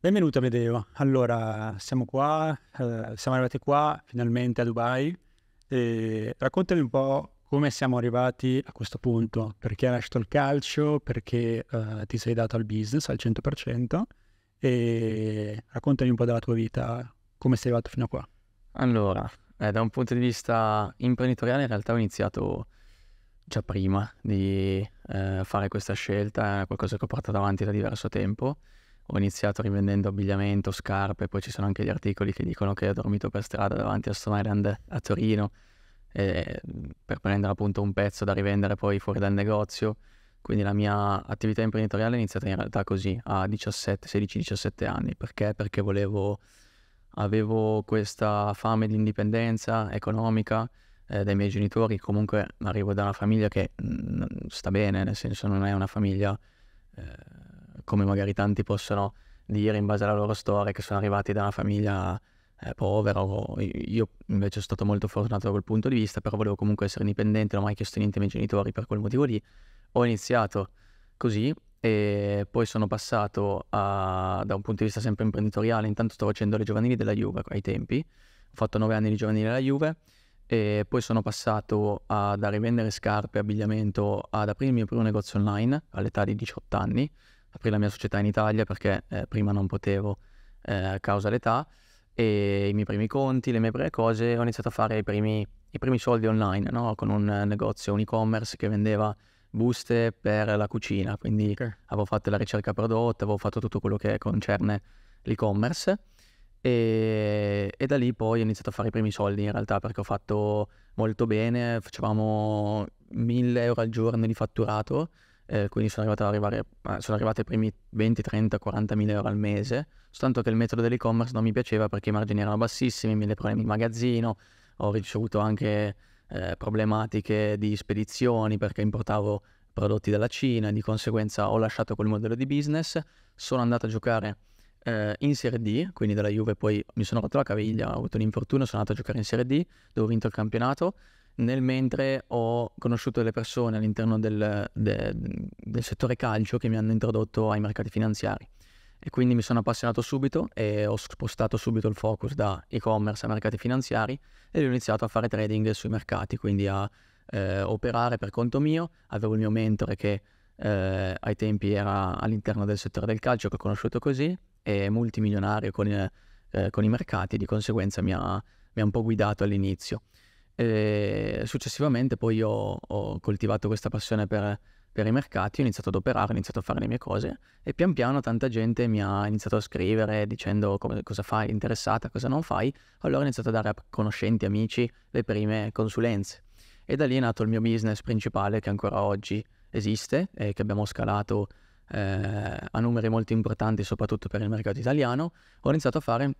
Benvenuto Amedeo, allora siamo qua, eh, siamo arrivati qua finalmente a Dubai e raccontami un po' come siamo arrivati a questo punto, perché hai lasciato il calcio, perché eh, ti sei dato al business al 100% e raccontami un po' della tua vita, come sei arrivato fino a qua. Allora, eh, da un punto di vista imprenditoriale in realtà ho iniziato già prima di eh, fare questa scelta, è qualcosa che ho portato avanti da diverso tempo ho iniziato rivendendo abbigliamento, scarpe, poi ci sono anche gli articoli che dicono che ho dormito per strada davanti a Stone Island a Torino eh, per prendere appunto un pezzo da rivendere poi fuori dal negozio. Quindi la mia attività imprenditoriale è iniziata in realtà così, a 17, 16-17 anni. Perché? Perché volevo, avevo questa fame di indipendenza economica eh, dai miei genitori. Comunque arrivo da una famiglia che mh, mm, sta bene, nel senso non è una famiglia... Eh, come magari tanti possono dire in base alla loro storia, che sono arrivati da una famiglia eh, povera. Io invece sono stato molto fortunato da quel punto di vista, però volevo comunque essere indipendente, non ho mai chiesto niente ai miei genitori per quel motivo lì. Ho iniziato così e poi sono passato a, da un punto di vista sempre imprenditoriale, intanto sto facendo le giovanili della Juve ai tempi, ho fatto nove anni di giovanili della Juve e poi sono passato a, da rivendere scarpe, e abbigliamento ad aprire il mio primo negozio online all'età di 18 anni aprì la mia società in Italia perché eh, prima non potevo eh, a causa l'età e i miei primi conti, le mie prime cose, ho iniziato a fare i primi, i primi soldi online no? con un eh, negozio, un e-commerce che vendeva buste per la cucina, quindi okay. avevo fatto la ricerca prodotta, avevo fatto tutto quello che concerne l'e-commerce e, e da lì poi ho iniziato a fare i primi soldi in realtà perché ho fatto molto bene, facevamo 1000 euro al giorno di fatturato eh, quindi sono, arrivare, sono arrivati ai primi 20, 30, 40 mila euro al mese, soltanto che il metodo dell'e-commerce non mi piaceva perché i margini erano bassissimi, mille problemi in magazzino, ho ricevuto anche eh, problematiche di spedizioni perché importavo prodotti dalla Cina, di conseguenza ho lasciato quel modello di business, sono andato a giocare eh, in Serie D, quindi dalla Juve poi mi sono rotto la caviglia, ho avuto un infortunio, sono andato a giocare in Serie D, dove ho vinto il campionato, nel mentre ho conosciuto delle persone all'interno del, de, del settore calcio che mi hanno introdotto ai mercati finanziari e quindi mi sono appassionato subito e ho spostato subito il focus da e-commerce ai mercati finanziari e ho iniziato a fare trading sui mercati, quindi a eh, operare per conto mio. Avevo il mio mentore che eh, ai tempi era all'interno del settore del calcio, che ho conosciuto così, e multimilionario con, eh, con i mercati, di conseguenza mi ha, mi ha un po' guidato all'inizio. E successivamente poi ho, ho, coltivato questa passione per, per i mercati, ho iniziato ad operare, ho iniziato a fare le mie cose e pian piano tanta gente mi ha iniziato a scrivere dicendo come, cosa fai, interessata, cosa non fai, allora ho iniziato a dare a conoscenti, amici le prime consulenze e da lì è nato il mio business principale che ancora oggi esiste e che abbiamo scalato eh, a numeri molto importanti soprattutto per il mercato italiano, ho iniziato a fare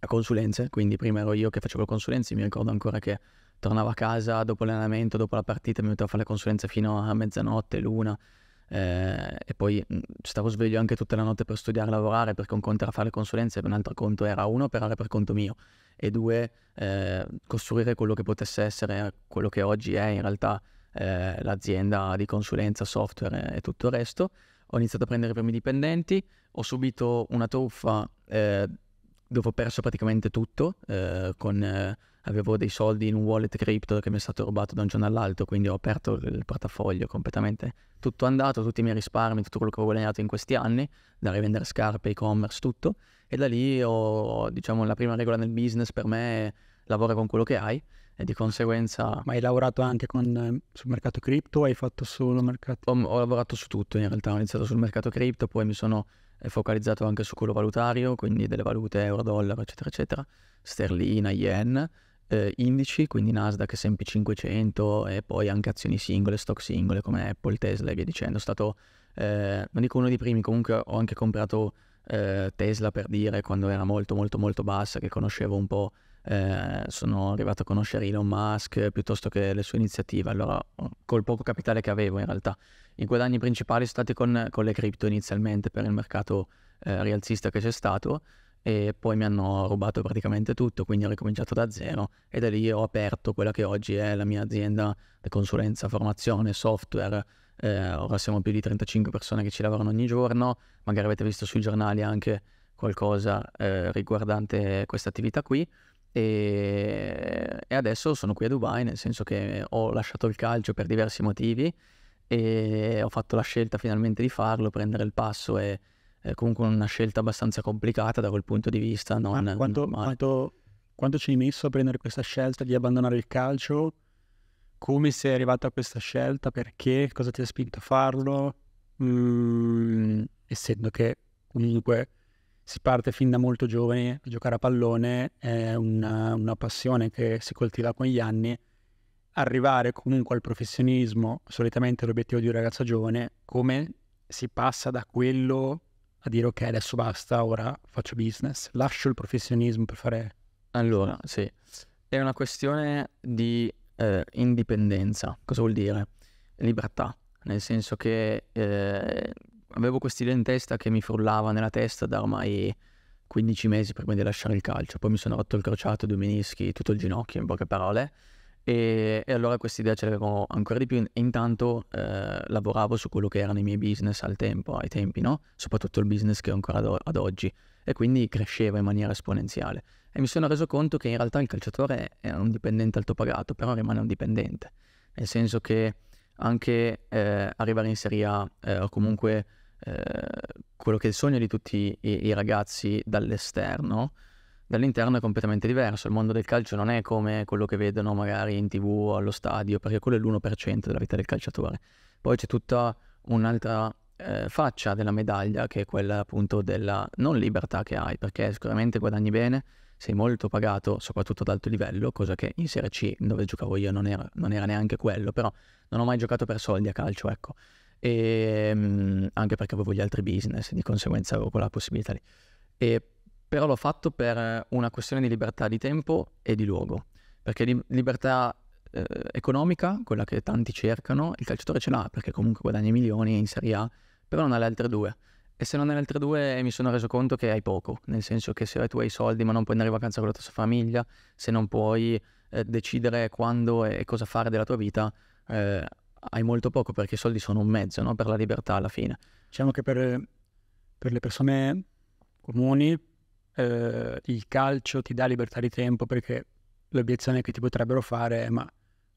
a consulenze, quindi prima ero io che facevo consulenze, mi ricordo ancora che tornavo a casa dopo l'allenamento, dopo la partita, mi mettevo a fare le consulenze fino a mezzanotte, l'una, eh, e poi stavo sveglio anche tutta la notte per studiare e lavorare, perché un conto era fare le consulenze, un altro conto era uno, operare per conto mio, e due, eh, costruire quello che potesse essere quello che oggi è in realtà eh, l'azienda di consulenza, software e tutto il resto. Ho iniziato a prendere i primi dipendenti, ho subito una truffa eh, dove ho perso praticamente tutto, eh, con, eh, avevo dei soldi in un wallet crypto che mi è stato rubato da un giorno all'altro, quindi ho aperto il, portafoglio completamente, tutto andato, tutti i miei risparmi, tutto quello che ho guadagnato in questi anni, da rivendere scarpe, e-commerce, tutto, e da lì ho, diciamo, la prima regola nel business per me è lavora con quello che hai e di conseguenza... Ma hai lavorato anche con, ehm, sul mercato cripto o hai fatto solo mercato? Ho, ho lavorato su tutto in realtà, ho iniziato sul mercato cripto, poi mi sono è focalizzato anche su quello valutario, quindi delle valute euro, dollaro, eccetera, eccetera, sterlina, yen, eh, indici, quindi Nasdaq, S&P 500 e poi anche azioni singole, stock singole come Apple, Tesla e via dicendo. È stato, eh, non dico uno dei primi, comunque ho anche comprato eh, Tesla per dire quando era molto molto molto bassa, che conoscevo un po', eh, sono arrivato a conoscere Elon Musk piuttosto che le sue iniziative, allora col poco capitale che avevo in realtà i guadagni principali sono stati con, con le cripto inizialmente per il mercato eh, rialzista che c'è stato e poi mi hanno rubato praticamente tutto, quindi ho ricominciato da zero e da lì ho aperto quella che oggi è la mia azienda di consulenza, formazione, software. Eh, ora siamo più di 35 persone che ci lavorano ogni giorno, magari avete visto sui giornali anche qualcosa eh, riguardante questa attività qui e, e adesso sono qui a Dubai, nel senso che ho lasciato il calcio per diversi motivi e ho fatto la scelta finalmente di farlo, prendere il passo e eh, comunque una scelta abbastanza complicata da quel punto di vista. Non, ah, quanto, quanto, quanto, ci hai messo a prendere questa scelta di abbandonare il calcio? Come sei arrivato a questa scelta? Perché? Cosa ti ha spinto a farlo? Mm, essendo che comunque si parte fin da molto giovani, giocare a pallone è una, una passione che si coltiva con gli anni arrivare comunque al professionismo, solitamente l'obiettivo di un ragazzo giovane, come si passa da quello a dire ok adesso basta, ora faccio business, lascio il professionismo per fare... Allora, sì, è una questione di eh, indipendenza, cosa vuol dire? Libertà, nel senso che eh, avevo quest'idea in testa che mi frullava nella testa da ormai 15 mesi prima di lasciare il calcio, poi mi sono rotto il crociato, due menischi, tutto il ginocchio in poche parole e, e allora questa idea ce l'avevo ancora di più e intanto eh, lavoravo su quello che erano i miei business al tempo, ai tempi, no? Soprattutto il business che ho ancora ad, ad oggi e quindi cresceva in maniera esponenziale. E mi sono reso conto che in realtà il calciatore è un dipendente alto pagato, però rimane un dipendente, nel senso che anche eh, arrivare in Serie A eh, o comunque eh, quello che è il sogno di tutti i, i ragazzi dall'esterno, dall'interno è completamente diverso. Il mondo del calcio non è come quello che vedono magari in tv o allo stadio, perché quello è l'1% della vita del calciatore. Poi c'è tutta un'altra eh, faccia della medaglia, che è quella appunto della non libertà che hai, perché sicuramente guadagni bene, sei molto pagato, soprattutto ad alto livello, cosa che in Serie C, dove giocavo io, non era, non era neanche quello, però non ho mai giocato per soldi a calcio, ecco. E, ehm, anche perché avevo gli altri business, di conseguenza avevo quella possibilità lì. E però l'ho fatto per eh, una questione di libertà di tempo e di luogo, perché li- libertà eh, economica, quella che tanti cercano, il calciatore ce l'ha perché comunque guadagna milioni in Serie A, però non ha le altre due. E se non hai le altre due mi sono reso conto che hai poco, nel senso che se tu hai i soldi ma non puoi andare in vacanza con la tua famiglia, se non puoi eh, decidere quando e cosa fare della tua vita, eh, hai molto poco perché i soldi sono un mezzo no? per la libertà alla fine. Diciamo che per, eh, per le persone comuni eh, il calcio ti dà libertà di tempo perché l'obiezione che ti potrebbero fare è ma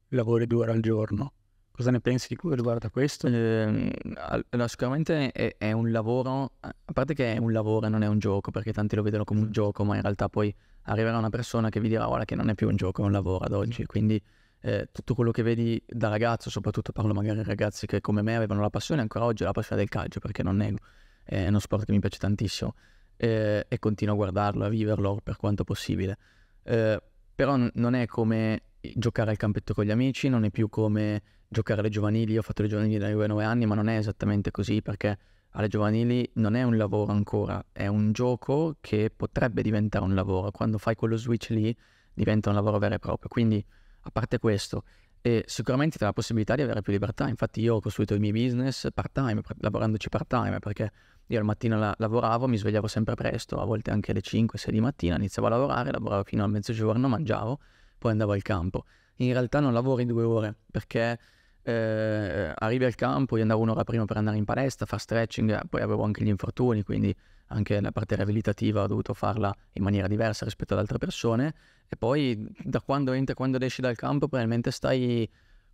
lavori due ore al giorno. Cosa ne pensi di riguardo a questo? Eh, allora, sicuramente è, è, un lavoro, a parte che è un lavoro e non è un gioco, perché tanti lo vedono come un gioco, ma in realtà poi arriverà una persona che vi dirà guarda che non è più un gioco, è un lavoro ad oggi. Quindi eh, tutto quello che vedi da ragazzo, soprattutto parlo magari ai ragazzi che come me avevano la passione, ancora oggi la passione del calcio, perché non nego, è uno sport che mi piace tantissimo eh, e continuo a guardarlo, a viverlo per quanto possibile. Eh, però non è come giocare al campetto con gli amici, non è più come giocare alle giovanili, Io ho fatto le giovanili da 9 anni, ma non è esattamente così perché alle giovanili non è un lavoro ancora, è un gioco che potrebbe diventare un lavoro, quando fai quello switch lì diventa un lavoro vero e proprio, quindi a parte questo, e sicuramente tra la possibilità di avere più libertà, infatti io ho costruito i miei business part time, lavorandoci part time, perché io al mattino la- lavoravo, mi svegliavo sempre presto, a volte anche alle 5-6 di mattina, iniziavo a lavorare, lavoravo fino a mezzogiorno, mangiavo, poi andavo al campo. In realtà non lavori due ore perché eh, arrivi al campo, io andavo un'ora prima per andare in palestra, fare stretching, poi avevo anche gli infortuni, quindi anche la parte riabilitativa ho dovuto farla in maniera diversa rispetto ad altre persone. E poi da quando entri e quando esci dal campo probabilmente stai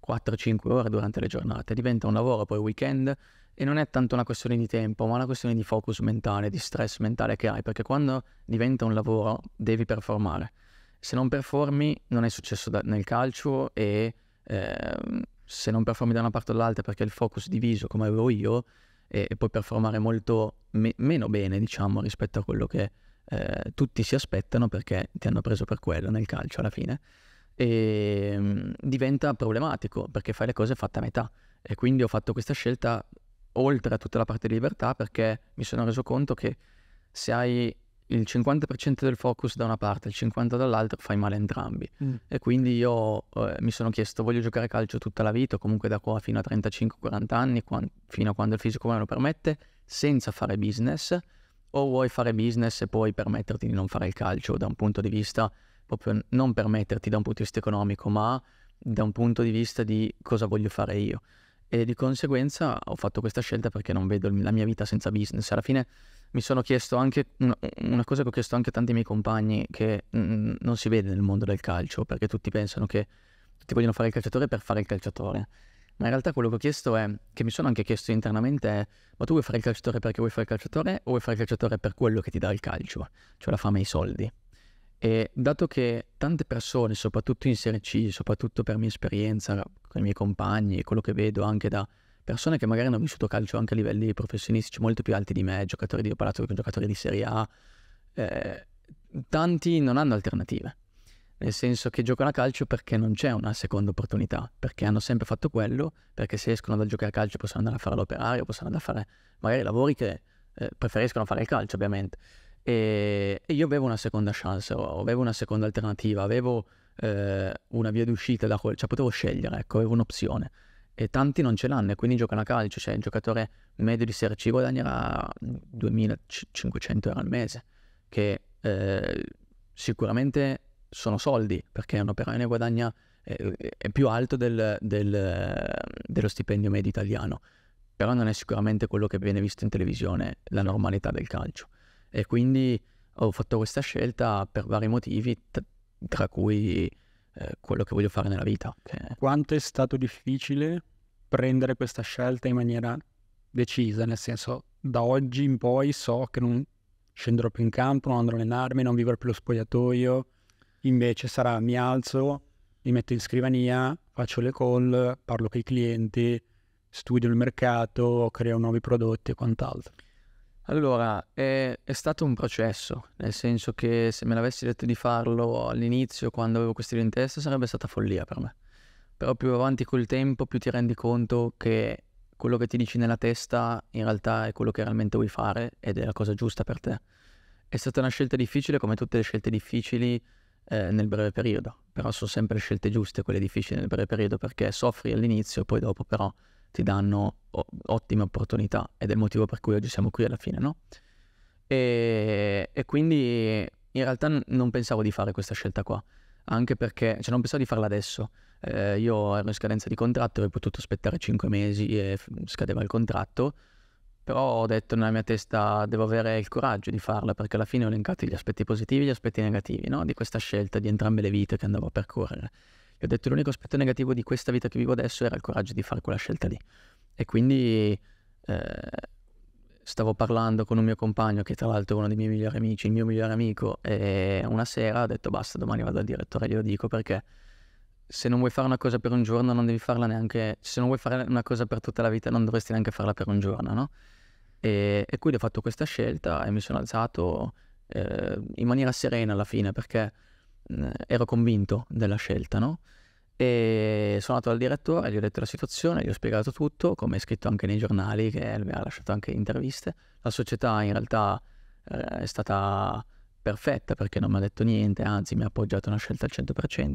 4-5 ore durante le giornate, diventa un lavoro, poi weekend e non è tanto una questione di tempo, ma una questione di focus mentale, di stress mentale che hai, perché quando diventa un lavoro devi performare. Se non performi non è successo da, nel calcio e eh, se non performi da una parte o dall'altra perché il focus diviso come avevo io e, e puoi performare molto me- meno bene, diciamo, rispetto a quello che eh, tutti si aspettano perché ti hanno preso per quello nel calcio alla fine. E ehm, diventa problematico perché fai le cose fatte a metà. E quindi ho fatto questa scelta oltre a tutta la parte di libertà perché mi sono reso conto che se hai il 50% del focus da una parte e il 50% dall'altra fai male a entrambi. Mm. E quindi io eh, mi sono chiesto, voglio giocare a calcio tutta la vita, comunque da qua fino a 35-40 anni, quando, fino a quando il fisico me lo permette, senza fare business, o vuoi fare business e poi permetterti di non fare il calcio da un punto di vista, proprio non permetterti da un punto di vista economico, ma da un punto di vista di cosa voglio fare io e di conseguenza ho fatto questa scelta perché non vedo la mia vita senza business. Alla fine mi sono chiesto anche una, cosa che ho chiesto anche a tanti miei compagni che mm, non si vede nel mondo del calcio perché tutti pensano che tutti vogliono fare il calciatore per fare il calciatore. Ma in realtà quello che ho chiesto è, che mi sono anche chiesto internamente, è ma tu vuoi fare il calciatore perché vuoi fare il calciatore o vuoi fare il calciatore per quello che ti dà il calcio, cioè la fame e i soldi? E dato che tante persone, soprattutto in Serie C, soprattutto per mia esperienza con i miei compagni e quello che vedo anche da persone che magari hanno vissuto calcio anche a livelli professionistici molto più alti di me, giocatori di, ho che giocatori di Serie A, eh, tanti non hanno alternative. Nel senso che giocano a calcio perché non c'è una seconda opportunità, perché hanno sempre fatto quello, perché se escono dal giocare a calcio possono andare a fare l'operario, possono andare a fare magari lavori che eh, preferiscono fare il calcio ovviamente. E, io avevo una seconda chance, avevo una seconda alternativa, avevo eh, una via d'uscita da quel, cioè potevo scegliere, ecco, avevo un'opzione. E tanti non ce l'hanno e quindi giocano a calcio, cioè il giocatore medio di Serie C guadagnerà 2500 euro al mese, che eh, sicuramente sono soldi, perché un operaio ne guadagna eh, è più alto del, del, dello stipendio medio italiano, però non è sicuramente quello che viene visto in televisione, la normalità del calcio e quindi ho fatto questa scelta per vari motivi, tra cui eh, quello che voglio fare nella vita. Che... Quanto è stato difficile prendere questa scelta in maniera decisa, nel senso da oggi in poi so che non scenderò più in campo, non andrò a allenarmi, non vivrò più lo spogliatoio, invece sarà mi alzo, mi metto in scrivania, faccio le call, parlo con i clienti, studio il mercato, creo nuovi prodotti e quant'altro. Allora, è, è, stato un processo, nel senso che se me l'avessi detto di farlo all'inizio, quando avevo questi idee in testa, sarebbe stata follia per me. Però più avanti col tempo, più ti rendi conto che quello che ti dici nella testa in realtà è quello che realmente vuoi fare ed è la cosa giusta per te. È stata una scelta difficile come tutte le scelte difficili eh, nel breve periodo, però sono sempre scelte giuste quelle difficili nel breve periodo perché soffri all'inizio poi dopo però ti danno ottime opportunità ed è il motivo per cui oggi siamo qui alla fine, no? E, e quindi in realtà non pensavo di fare questa scelta qua, anche perché, cioè non pensavo di farla adesso, eh, io ero in scadenza di contratto, avrei potuto aspettare 5 mesi e scadeva il contratto, però ho detto nella mia testa devo avere il coraggio di farla perché alla fine ho elencato gli aspetti positivi e gli aspetti negativi no? di questa scelta, di entrambe le vite che andavo a percorrere ho detto l'unico aspetto negativo di questa vita che vivo adesso era il coraggio di fare quella scelta lì. E quindi eh, stavo parlando con un mio compagno, che tra l'altro è uno dei miei migliori amici, il mio migliore amico, e una sera ho detto basta, domani vado al direttore e glielo dico perché se non vuoi fare una cosa per un giorno non devi farla neanche, se non vuoi fare una cosa per tutta la vita non dovresti neanche farla per un giorno, no? E, e quindi ho fatto questa scelta e mi sono alzato eh, in maniera serena alla fine perché eh, ero convinto della scelta, no? E sono andato dal direttore, gli ho detto la situazione, gli ho spiegato tutto, come è scritto anche nei giornali, che mi ha lasciato anche interviste. La società in realtà eh, è stata perfetta perché non mi ha detto niente, anzi mi ha appoggiato una scelta al 100%.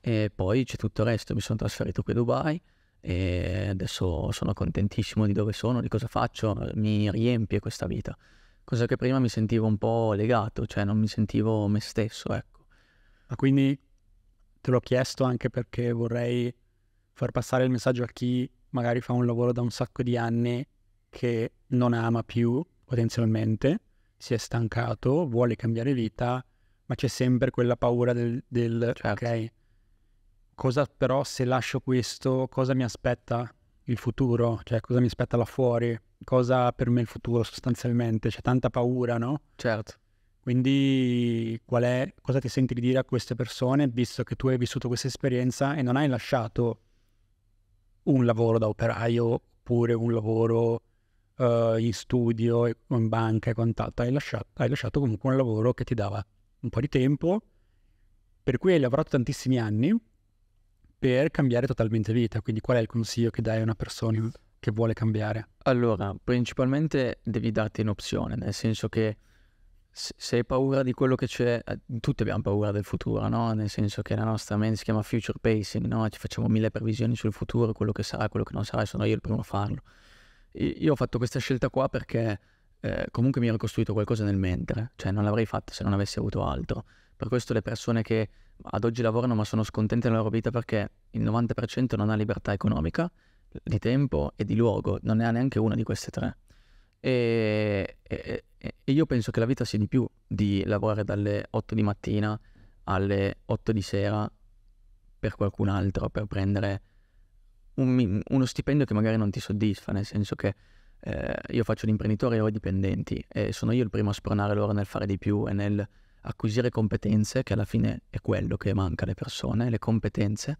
E poi c'è tutto il resto, mi sono trasferito qui a Dubai e adesso sono contentissimo di dove sono, di cosa faccio, mi riempie questa vita. Cosa che prima mi sentivo un po' legato, cioè non mi sentivo me stesso, ecco. Ma quindi te l'ho chiesto anche perché vorrei far passare il messaggio a chi magari fa un lavoro da un sacco di anni che non ama più potenzialmente, si è stancato, vuole cambiare vita, ma c'è sempre quella paura del, del certo. ok, cosa però se lascio questo, cosa mi aspetta il futuro, cioè cosa mi aspetta là fuori, cosa per me il futuro sostanzialmente, c'è tanta paura, no? Certo. Quindi è, cosa ti senti di dire a queste persone, visto che tu hai vissuto questa esperienza e non hai lasciato un lavoro da operaio oppure un lavoro uh, in studio o in banca e quant'altro, hai lasciato, hai lasciato comunque un lavoro che ti dava un po' di tempo, per cui hai lavorato tantissimi anni per cambiare totalmente vita. Quindi qual è il consiglio che dai a una persona che vuole cambiare? Allora, principalmente devi darti un'opzione, nel senso che se hai paura di quello che c'è, eh, tutti abbiamo paura del futuro, no? Nel senso che la nostra mente si chiama future pacing, no? Ci facciamo mille previsioni sul futuro, quello che sarà, quello che non sarà, e sono io il primo a farlo. Io ho fatto questa scelta qua perché eh, comunque mi ero costruito qualcosa nel mentre, cioè non l'avrei fatta se non avessi avuto altro. Per questo le persone che ad oggi lavorano ma sono scontente nella loro vita perché il 90% non ha libertà economica, di tempo e di luogo, non ne ha neanche una di queste tre. E, e, e, io penso che la vita sia di più di lavorare dalle 8 di mattina alle 8 di sera per qualcun altro, per prendere un, uno stipendio che magari non ti soddisfa, nel senso che eh, io faccio l'imprenditore e ho i dipendenti e sono io il primo a spronare loro nel fare di più e nel acquisire competenze, che alla fine è quello che manca alle persone, le competenze,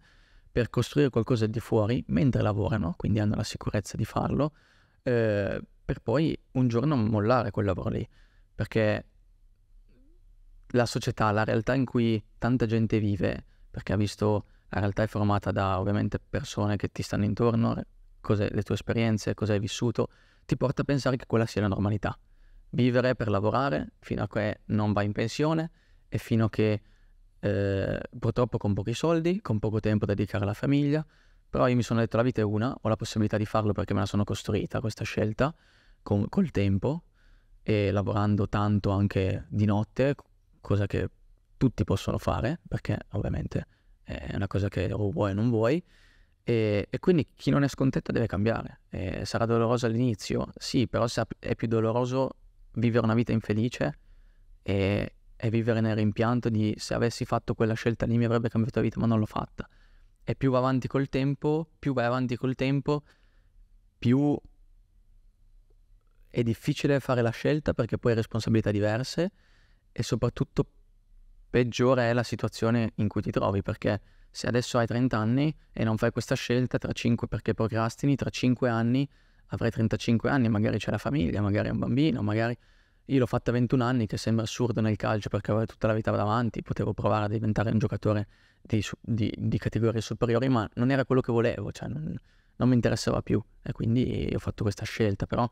per costruire qualcosa di fuori mentre lavorano, quindi hanno la sicurezza di farlo. Eh, per poi un giorno mollare quel lavoro lì, perché la società, la realtà in cui tanta gente vive, perché ha visto la realtà è formata da ovviamente persone che ti stanno intorno, cose, le tue esperienze, cosa hai vissuto, ti porta a pensare che quella sia la normalità. Vivere per lavorare fino a che non vai in pensione e fino a che eh, purtroppo con pochi soldi, con poco tempo da dedicare alla famiglia, però io mi sono detto la vita è una, ho la possibilità di farlo perché me la sono costruita questa scelta con, col tempo e lavorando tanto anche di notte, cosa che tutti possono fare, perché ovviamente è una cosa che o vuoi o non vuoi, e, e, quindi chi non è scontento deve cambiare. E sarà doloroso all'inizio, sì, però è più doloroso vivere una vita infelice e, e, vivere nel rimpianto di se avessi fatto quella scelta lì mi avrebbe cambiato la vita, ma non l'ho fatta. E più va avanti col tempo, più vai avanti col tempo, più è difficile fare la scelta perché poi hai responsabilità diverse e soprattutto peggiore è la situazione in cui ti trovi perché se adesso hai 30 anni e non fai questa scelta tra 5 perché procrastini, tra 5 anni avrai 35 anni, magari c'è la famiglia, magari un bambino, magari... Io l'ho fatta a 21 anni, che sembra assurdo nel calcio perché avevo tutta la vita davanti, potevo provare a diventare un giocatore di, di, di categorie superiori, ma non era quello che volevo, cioè non, non mi interessava più e quindi ho fatto questa scelta, però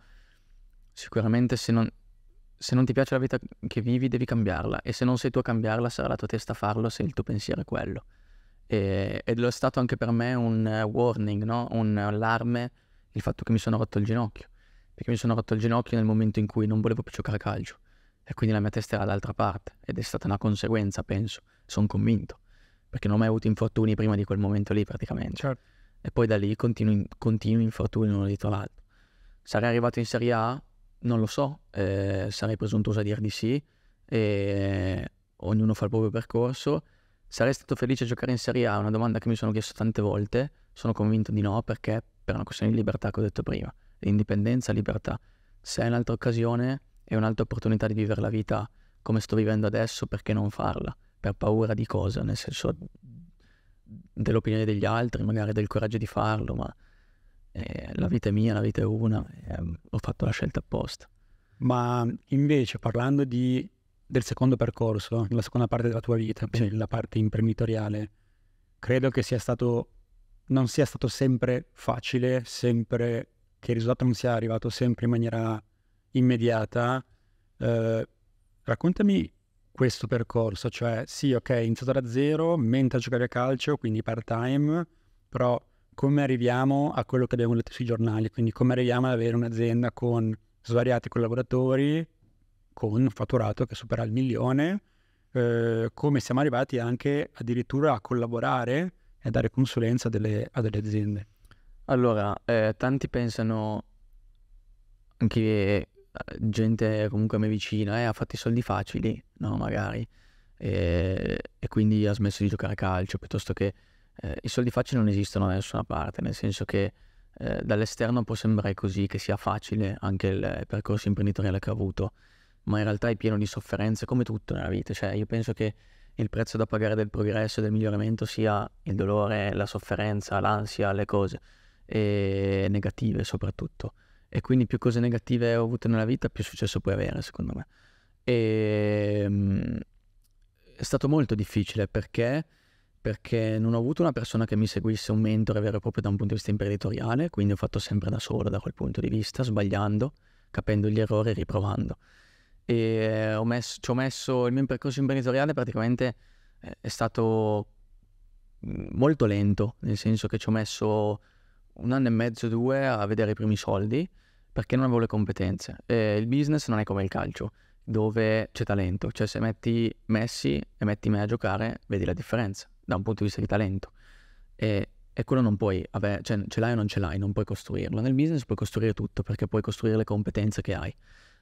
sicuramente se non, se non ti piace la vita che vivi devi cambiarla e se non sei tu a cambiarla sarà la tua testa a farlo se il tuo pensiero è quello. E, ed è stato anche per me un eh, warning, no? un allarme, il fatto che mi sono rotto il ginocchio, perché mi sono rotto il ginocchio nel momento in cui non volevo più giocare a calcio e quindi la mia testa era dall'altra parte ed è stata una conseguenza, penso, sono convinto, perché non ho mai avuto infortuni prima di quel momento lì praticamente. Certo. E poi da lì continui, continui infortuni uno dietro l'altro. Sarei arrivato in Serie A non lo so, eh, sarei presuntuoso a dir di sì, e ognuno fa il proprio percorso. Sarei stato felice a giocare in Serie A? È una domanda che mi sono chiesto tante volte, sono convinto di no perché per una questione di libertà che ho detto prima, indipendenza, libertà. Se è un'altra occasione e un'altra opportunità di vivere la vita come sto vivendo adesso, perché non farla? Per paura di cosa? Nel senso dell'opinione degli altri, magari del coraggio di farlo, ma eh, la vita è mia, la vita è una, eh, ho fatto la scelta apposta. Ma invece parlando di, del secondo percorso, la seconda parte della tua vita, sì. Cioè la parte imprenditoriale, credo che sia stato, non sia stato sempre facile, sempre, che il risultato non sia arrivato sempre in maniera immediata. Eh, raccontami questo percorso, cioè sì, ok, iniziato da zero, mentre giocare a calcio, quindi part time, però come arriviamo a quello che abbiamo letto sui giornali, quindi come arriviamo ad avere un'azienda con svariati collaboratori, con un fatturato che supera il milione, eh, come siamo arrivati anche addirittura a collaborare e a dare consulenza delle, a delle aziende. Allora, eh, tanti pensano anche eh, gente comunque a me vicina eh, ha fatto i soldi facili, no, magari, e, e quindi ha smesso di giocare a calcio piuttosto che eh, i soldi facili non esistono da nessuna parte, nel senso che eh, dall'esterno può sembrare così, che sia facile anche il percorso imprenditoriale che ho avuto, ma in realtà è pieno di sofferenze come tutto nella vita, cioè io penso che il prezzo da pagare del progresso e del miglioramento sia il dolore, la sofferenza, l'ansia, le cose e negative soprattutto. E quindi più cose negative ho avuto nella vita, più successo puoi avere, secondo me. E, ehm, è stato molto difficile perché perché non ho avuto una persona che mi seguisse, un mentore vero e proprio da un punto di vista imprenditoriale, quindi ho fatto sempre da solo da quel punto di vista, sbagliando, capendo gli errori e riprovando. E eh, ho messo, ci ho messo il mio percorso imprenditoriale praticamente eh, è stato mm, molto lento, nel senso che ci ho messo un anno e mezzo, due a vedere i primi soldi perché non avevo le competenze. E il business non è come il calcio, dove c'è talento, cioè se metti Messi e metti me a giocare, vedi la differenza da un punto di vista di talento. E, e quello non puoi, vabbè, cioè, ce l'hai o non ce l'hai, non puoi costruirlo. Nel business puoi costruire tutto perché puoi costruire le competenze che hai.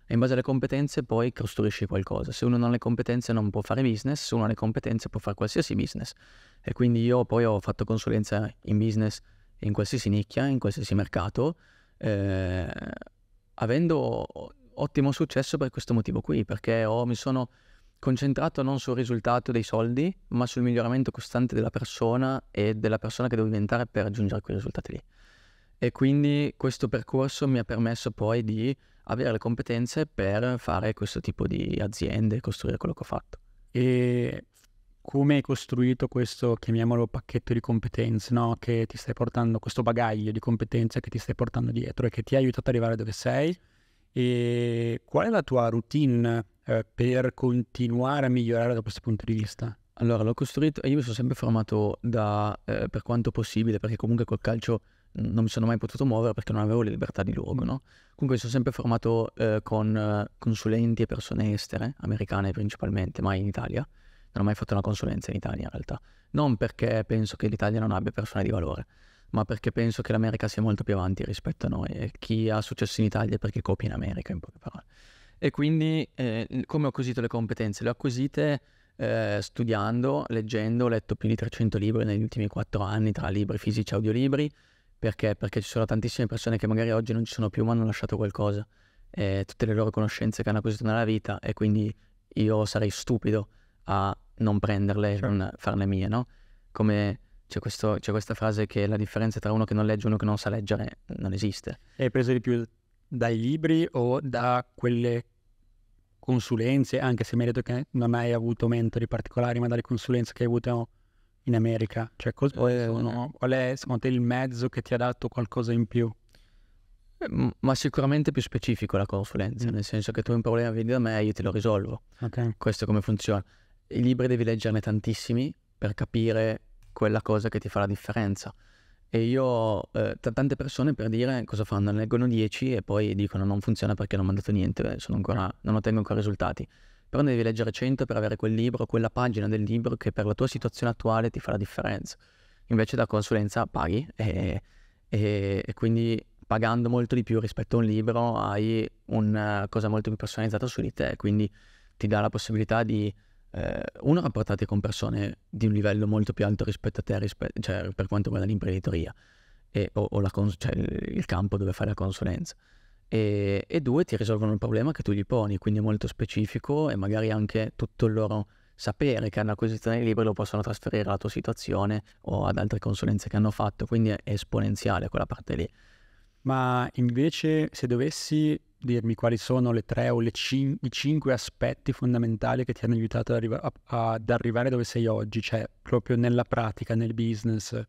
E in base alle competenze poi costruisci qualcosa. Se uno non ha le competenze non può fare business, se uno ha le competenze può fare qualsiasi business. E quindi io poi ho fatto consulenza in business in qualsiasi nicchia, in qualsiasi mercato, eh, avendo ottimo successo per questo motivo qui, perché ho, mi sono concentrato non sul risultato dei soldi, ma sul miglioramento costante della persona e della persona che devo diventare per raggiungere quei risultati lì. E quindi questo percorso mi ha permesso poi di avere le competenze per fare questo tipo di aziende, costruire quello che ho fatto. E come hai costruito questo, chiamiamolo pacchetto di competenze, no? che ti stai portando, questo bagaglio di competenze che ti stai portando dietro e che ti ha aiutato ad arrivare dove sei? E qual è la tua routine eh, per continuare a migliorare da questo punto di vista? Allora, l'ho costruito, io mi sono sempre formato da, eh, per quanto possibile, perché comunque col calcio non mi sono mai potuto muovere perché non avevo le libertà di luogo, no? Comunque mi sono sempre formato eh, con eh, consulenti e persone estere, americane principalmente, mai in Italia. Non ho mai fatto una consulenza in Italia in realtà. Non perché penso che l'Italia non abbia persone di valore, ma perché penso che l'America sia molto più avanti rispetto a noi e chi ha successo in Italia è perché copia in America, in poche parole. E quindi eh, come ho acquisito le competenze? Le ho acquisite eh, studiando, leggendo, ho letto più di 300 libri negli ultimi 4 anni tra libri fisici e audiolibri, perché? Perché ci sono tantissime persone che magari oggi non ci sono più ma hanno lasciato qualcosa, eh, tutte le loro conoscenze che hanno acquisito nella vita e quindi io sarei stupido a non prenderle e sure. Certo. non farle mie, no? Come c'è, questo, c'è, questa frase che la differenza tra uno che non legge e uno che non sa leggere non esiste. Hai preso di più dai libri o da quelle consulenze, anche se mi hai detto che non hai avuto mentori particolari, ma dalle consulenze che hai avuto in America, cioè cosa sono, qual è secondo te il mezzo che ti ha dato qualcosa in più? Eh, ma sicuramente più specifico la consulenza, mm. nel senso che tu hai un problema, vieni da me e io te lo risolvo. Okay. Questo è come funziona. I libri devi leggerne tantissimi per capire quella cosa che ti fa la differenza. E io, eh, tante persone per dire cosa fanno, ne leggono 10 e poi dicono non funziona perché non ho mandato niente, ancora, non ottengo ancora risultati. Però ne devi leggere 100 per avere quel libro, quella pagina del libro che per la tua situazione attuale ti fa la differenza. Invece da consulenza paghi e, e, e quindi pagando molto di più rispetto a un libro hai una eh, cosa molto più personalizzata su di te, quindi ti dà la possibilità di eh, uno rapportati con persone di un livello molto più alto rispetto a te, rispetto, cioè, per quanto riguarda l'imprenditoria e, o, o cons- cioè, il campo dove fai la consulenza. E, e, due, ti risolvono il problema che tu gli poni, quindi è molto specifico e magari anche tutto il loro sapere che hanno acquisito di libri lo possono trasferire alla tua situazione o ad altre consulenze che hanno fatto, quindi è esponenziale quella parte lì. Ma invece se dovessi dirmi quali sono le tre o le cin- i cinque aspetti fondamentali che ti hanno aiutato ad, arriva- a- ad, arrivare dove sei oggi, cioè proprio nella pratica, nel business,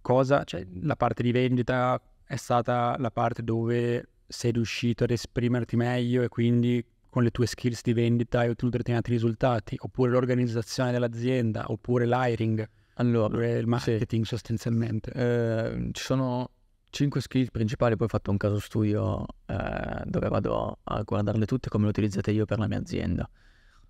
cosa, cioè la parte di vendita è stata la parte dove sei riuscito ad esprimerti meglio e quindi con le tue skills di vendita hai ottenuto determinati risultati, oppure l'organizzazione dell'azienda, oppure l'hiring, allora, oppure il marketing sì. sostanzialmente. Eh, ci sono 5 skill principali, poi ho fatto un caso studio eh, dove vado a guardarle tutte come le utilizzate io per la mia azienda.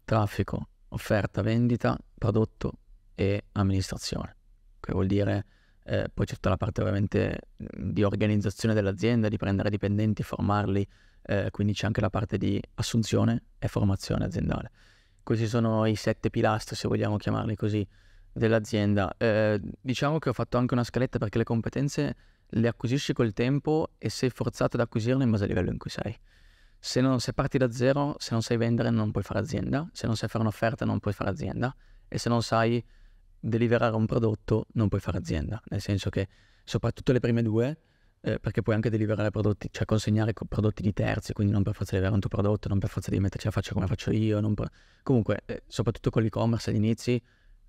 Traffico, offerta, vendita, prodotto e amministrazione, che vuol dire eh, poi c'è tutta la parte ovviamente di organizzazione dell'azienda, di prendere dipendenti, formarli, eh, quindi c'è anche la parte di assunzione e formazione aziendale. Questi sono i sette pilastri, se vogliamo chiamarli così, dell'azienda. Eh, diciamo che ho fatto anche una scaletta perché le competenze le acquisisci col tempo e sei forzato ad acquisirle in base al livello in cui sei. Se, non, se parti da zero, se non sai vendere non puoi fare azienda, se non sai fare un'offerta non puoi fare azienda e se non sai deliverare un prodotto non puoi fare azienda, nel senso che soprattutto le prime due, eh, perché puoi anche deliverare prodotti, cioè consegnare prodotti di terzi, quindi non per forza di avere un tuo prodotto, non per forza di metterci la faccia come faccio io, per... comunque eh, soprattutto con l'e-commerce agli inizi,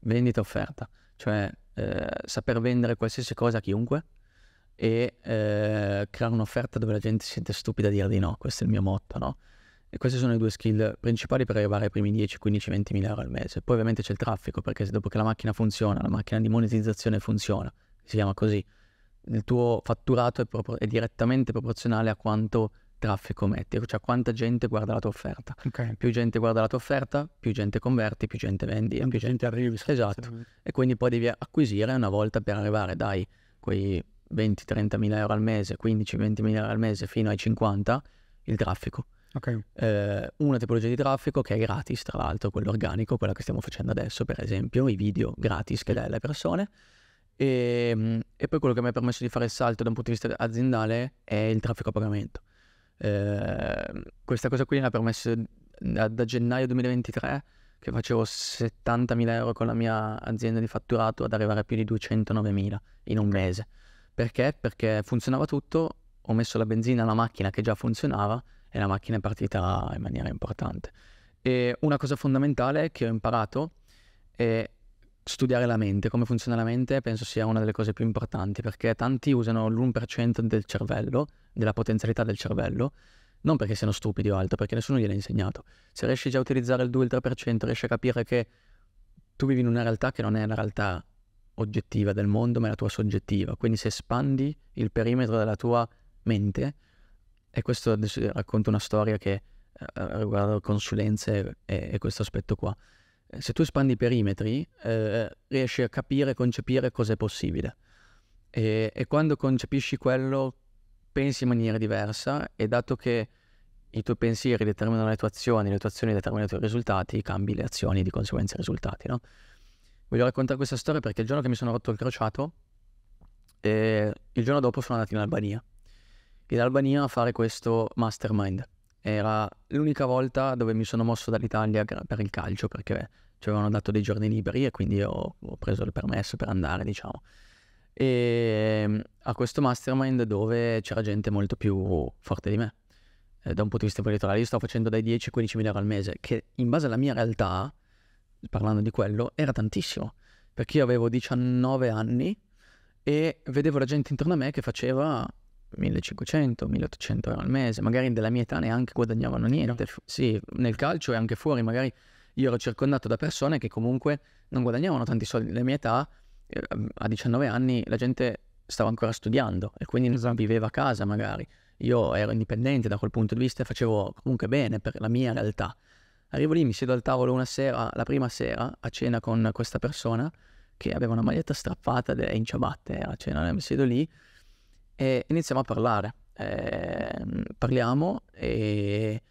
vendita offerta, cioè eh, saper vendere qualsiasi cosa a chiunque e eh, creare un'offerta dove la gente si sente stupida a dire di no, questo è il mio motto, no? E questi sono le due skill principali per arrivare ai primi 10, 15, 20 mila euro al mese. Poi ovviamente c'è il traffico, perché dopo che la macchina funziona, la macchina di monetizzazione funziona, si chiama così, il tuo fatturato è, proprio, è direttamente proporzionale a quanto traffico metti, cioè a quanta gente guarda la tua offerta. Okay. Più gente guarda la tua offerta, più gente converti, più gente vendi. Più, più gente arrivi. Esatto. E quindi poi devi acquisire una volta per arrivare dai quei 20-30 mila euro al mese, 15-20 mila euro al mese fino ai 50, il traffico. Okay. Eh, una tipologia di traffico che è gratis, tra l'altro, quello organico, quella che stiamo facendo adesso, per esempio, i video gratis che dai alle persone. E, ehm, e poi quello che mi ha permesso di fare il salto da un punto di vista aziendale è il traffico a pagamento. Eh, questa cosa qui mi ha permesso da, da gennaio 2023 che facevo 70.000 euro con la mia azienda di fatturato ad arrivare a più di 209.000 in un mese. Perché? Perché funzionava tutto, ho messo la benzina alla macchina che già funzionava e la macchina è partita in maniera importante. E una cosa fondamentale che ho imparato è studiare la mente, come funziona la mente penso sia una delle cose più importanti perché tanti usano l'1% del cervello, della potenzialità del cervello, non perché siano stupidi o altro, perché nessuno gliel'ha insegnato. Se riesci già a utilizzare il 2-3%, riesci a capire che tu vivi in una realtà che non è la realtà oggettiva del mondo, ma è la tua soggettiva. Quindi se espandi il perimetro della tua mente, e questo adesso racconto una storia che eh, riguarda consulenze e, e, questo aspetto qua, eh, se tu espandi i perimetri eh, riesci a capire, concepire cosa è possibile. E, e, quando concepisci quello pensi in maniera diversa e dato che i tuoi pensieri determinano le tue azioni, le tue azioni determinano i tuoi risultati, cambi le azioni e di conseguenza i risultati, no? Voglio raccontare questa storia perché il giorno che mi sono rotto il crociato, eh, il giorno dopo sono andato in Albania. In Albania a fare questo mastermind. Era l'unica volta dove mi sono mosso dall'Italia per il calcio perché ci avevano dato dei giorni liberi e quindi ho, ho preso il permesso per andare, diciamo. E ehm, a questo mastermind dove c'era gente molto più forte di me, eh, da un punto di vista politico. Io sto facendo dai 10 ai 15 mila euro al mese, che in base alla mia realtà parlando di quello, era tantissimo, perché io avevo 19 anni e vedevo la gente intorno a me che faceva 1500, 1800 euro al mese, magari della mia età neanche guadagnavano niente, certo. sì, nel calcio e anche fuori, magari io ero circondato da persone che comunque non guadagnavano tanti soldi, nella mia età ehm, a 19 anni la gente stava ancora studiando e quindi non esatto. viveva a casa magari. Io ero indipendente da quel punto di vista e facevo comunque bene per la mia realtà. Arrivo lì, mi siedo al tavolo una sera, la prima sera, a cena con questa persona che aveva una maglietta strappata ed è in ciabatte a cena. Eh, mi siedo lì e iniziamo a parlare. Eh, parliamo e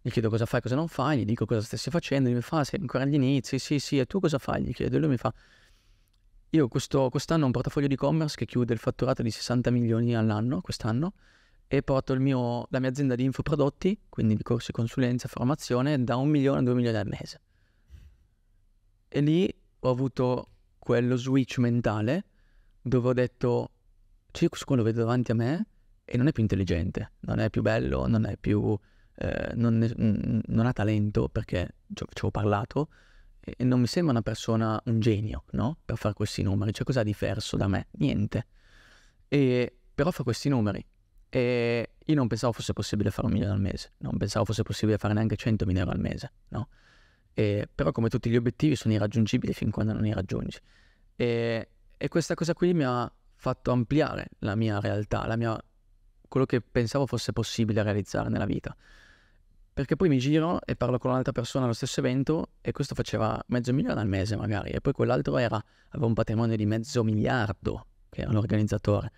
gli chiedo cosa fai, cosa non fai, gli dico cosa stessi facendo, lui mi fa sei ancora agli inizi, sì sì, e tu cosa fai? Gli chiedo lui mi fa io questo, quest'anno ho un portafoglio di e-commerce che chiude il fatturato di 60 milioni all'anno, quest'anno, e porto mio, la mia azienda di infoprodotti, quindi di corsi, consulenza, formazione, da un milione a due milioni al mese. E lì ho avuto quello switch mentale dove ho detto, Circus cioè, qua lo vedo davanti a me e non è più intelligente, non è più bello, non è più... Eh, non, è, non, ha talento perché ci ho parlato e non mi sembra una persona, un genio, no? Per fare questi numeri, cioè cosa ha diverso da me? Niente. E, però fa questi numeri e io non pensavo fosse possibile fare un milione al mese, non pensavo fosse possibile fare neanche 100.000 euro al mese, no? E, però come tutti gli obiettivi sono irraggiungibili fin quando non li raggiungi. E, e questa cosa qui mi ha fatto ampliare la mia realtà, la mia, quello che pensavo fosse possibile realizzare nella vita. Perché poi mi giro e parlo con un'altra persona allo stesso evento e questo faceva mezzo milione al mese magari e poi quell'altro era, aveva un patrimonio di mezzo miliardo, che era organizzatore.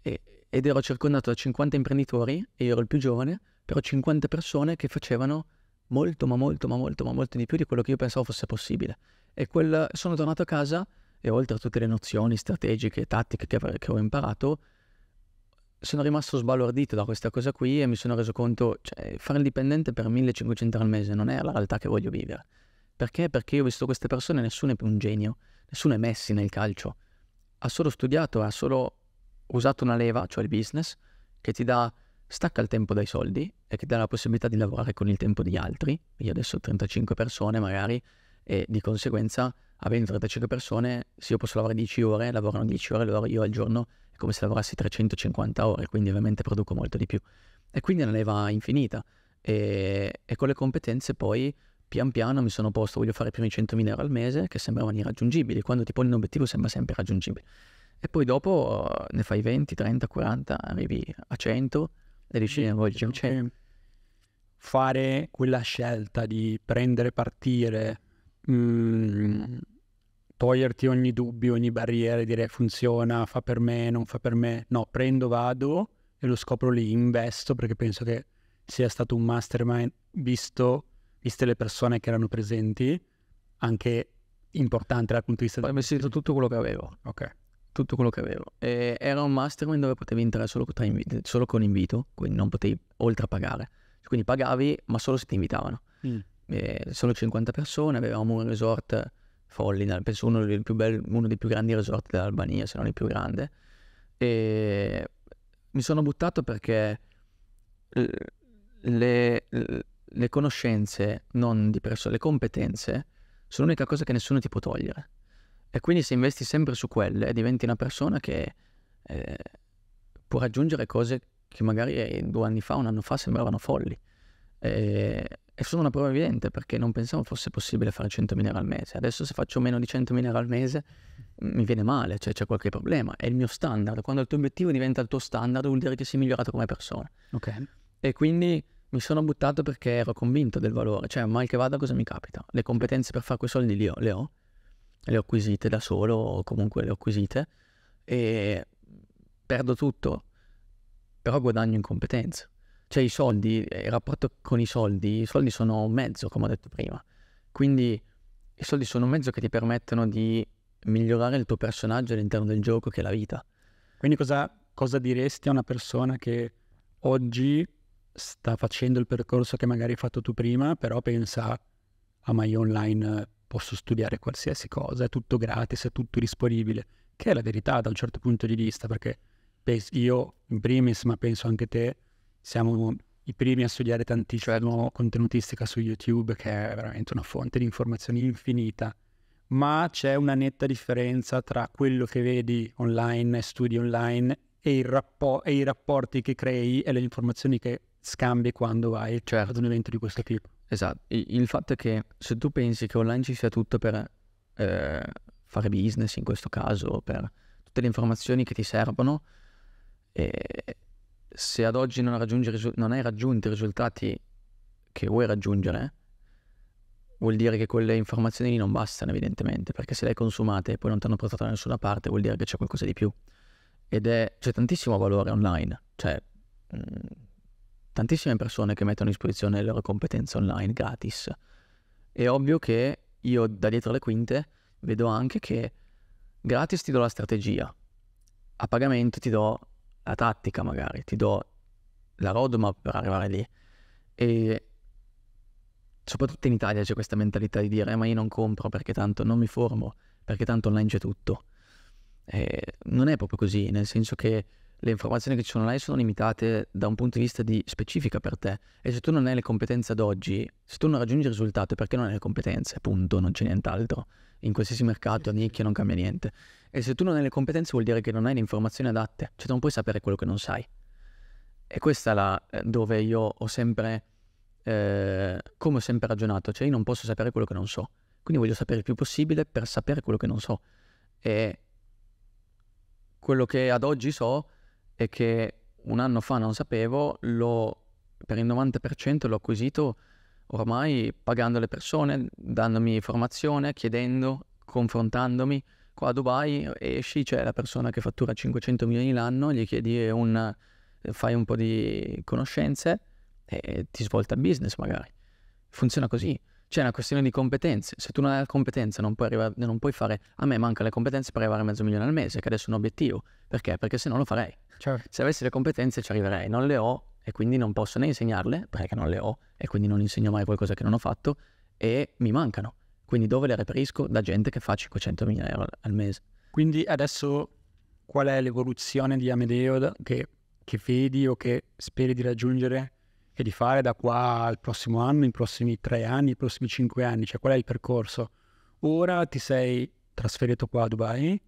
E, ed ero circondato da 50 imprenditori e io ero il più giovane, però 50 persone che facevano molto ma molto ma molto ma molto di più di quello che io pensavo fosse possibile. E quel... sono tornato a casa e oltre a tutte le nozioni strategiche e tattiche che, che ho imparato, sono rimasto sbalordito da questa cosa qui e mi sono reso conto, cioè, fare il dipendente per 1500 al mese non è la realtà che voglio vivere. Perché? Perché io ho visto queste persone, nessuno è più un genio, nessuno è Messi nel calcio, ha solo studiato, ha solo usato una leva, cioè il business, che ti dà, stacca il tempo dai soldi e che ti dà la possibilità di lavorare con il tempo di altri. Io adesso ho 35 persone magari e di conseguenza avendo 35 persone, se io posso lavorare 10 ore, lavorano 10 ore loro, io al giorno è come se lavorassi 350 ore, quindi ovviamente produco molto di più. E quindi è una leva infinita. E, e con le competenze poi pian piano mi sono posto, voglio fare i primi 100.000 euro al mese, che sembravano irraggiungibili, quando ti poni un obiettivo sembra sempre raggiungibile. E poi dopo eh, ne fai 20, 30, 40, arrivi a 100 e dici, sì, voglio 100. Fare quella scelta di prendere, partire, mh, mm, toglierti ogni dubbio, ogni barriera, dire funziona, fa per me, non fa per me. No, prendo, vado e lo scopro lì, investo perché penso che sia stato un mastermind visto, viste le persone che erano presenti, anche importante dal punto di vista... Ho investito tutto quello che avevo. Ok tutto quello che avevo. E era un mastermind dove potevi entrare solo, invi- solo con invito, quindi non potevi oltre a pagare. Quindi pagavi, ma solo se ti invitavano. Mm. solo 50 persone, avevamo un resort folli, penso uno dei, belli, uno dei più, grandi resort dell'Albania, se non il più grande. E mi sono buttato perché le, le conoscenze, non di persone, le competenze, sono l'unica cosa che nessuno ti può togliere. E quindi se investi sempre su quelle diventi una persona che eh, può raggiungere cose che magari eh, due anni fa, un anno fa sembravano folli. Eh, e, è solo una prova evidente perché non pensavo fosse possibile fare 100.000 euro al mese. Adesso se faccio meno di 100.000 euro al mese mi viene male, cioè c'è qualche problema. È il mio standard. Quando il tuo obiettivo diventa il tuo standard vuol dire che sei migliorato come persona. Ok. E quindi mi sono buttato perché ero convinto del valore. Cioè, mal che vada cosa mi capita? Le competenze per fare quei soldi li ho, le ho le ho acquisite da solo o comunque le ho acquisite e perdo tutto, però guadagno in competenza. Cioè i soldi, il rapporto con i soldi, i soldi sono un mezzo, come ho detto prima. Quindi i soldi sono un mezzo che ti permettono di migliorare il tuo personaggio all'interno del gioco che è la vita. Quindi cosa, cosa diresti a una persona che oggi sta facendo il percorso che magari hai fatto tu prima, però pensa a mai online posso studiare qualsiasi cosa, è tutto gratis, è tutto disponibile, che è la verità da un certo punto di vista, perché io in primis, ma penso anche te, siamo i primi a studiare tantissimo contenutistica su YouTube, che è veramente una fonte di informazioni infinita, ma c'è una netta differenza tra quello che vedi online, studi online, e, rappo- e i rapporti che crei e le informazioni che scambi quando vai certo. Cioè ad un evento di questo tipo. Esatto, il fatto è che se tu pensi che online ci sia tutto per eh, fare business in questo caso, per tutte le informazioni che ti servono, eh, se ad oggi non, non, hai raggiunto i risultati che vuoi raggiungere, vuol dire che quelle informazioni non bastano evidentemente, perché se le hai consumate e poi non ti hanno portato da nessuna parte, vuol dire che c'è qualcosa di più. Ed è, c'è tantissimo valore online, cioè... Mh, tantissime persone che mettono a disposizione le loro competenze online gratis. È ovvio che io da dietro le quinte vedo anche che gratis ti do la strategia, a pagamento ti do la tattica magari, ti do la roadmap per arrivare lì. E soprattutto in Italia c'è questa mentalità di dire eh, ma io non compro perché tanto non mi formo, perché tanto online c'è tutto. Eh, non è proprio così, nel senso che le informazioni che ci sono online sono limitate da un punto di vista di specifica per te e se tu non hai le competenze ad oggi, se tu non raggiungi il risultato è perché non hai le competenze, punto, non c'è nient'altro. In qualsiasi mercato, a nicchia, non cambia niente. E se tu non hai le competenze vuol dire che non hai le informazioni adatte, cioè non puoi sapere quello che non sai. E questa è la eh, dove io ho sempre, eh, come ho sempre ragionato, cioè io non posso sapere quello che non so, quindi voglio sapere il più possibile per sapere quello che non so. E quello che ad oggi so e che un anno fa non sapevo, per il 90% l'ho acquisito ormai pagando le persone, dandomi formazione, chiedendo, confrontandomi. Qua a Dubai esci, c'è la persona che fattura 500 milioni l'anno, gli chiedi un, fai un po' di conoscenze e ti svolta il business magari. Funziona così c'è una questione di competenze. Se tu non hai la competenza, non puoi, arrivare, non puoi fare. A me mancano le competenze per arrivare a mezzo milione al mese, che adesso è un obiettivo. Perché? Perché se no lo farei. Certo. Se avessi le competenze ci arriverei. Non le ho e quindi non posso né insegnarle, perché non le ho e quindi non insegno mai qualcosa che non ho fatto, e mi mancano. Quindi dove le reperisco? Da gente che fa 500.000 euro al mese. Quindi adesso qual è l'evoluzione di Amedeo che, che vedi o che speri di raggiungere e di fare da qua al prossimo anno, i prossimi tre anni, i prossimi cinque anni, cioè qual è il percorso. Ora ti sei trasferito qua a Dubai,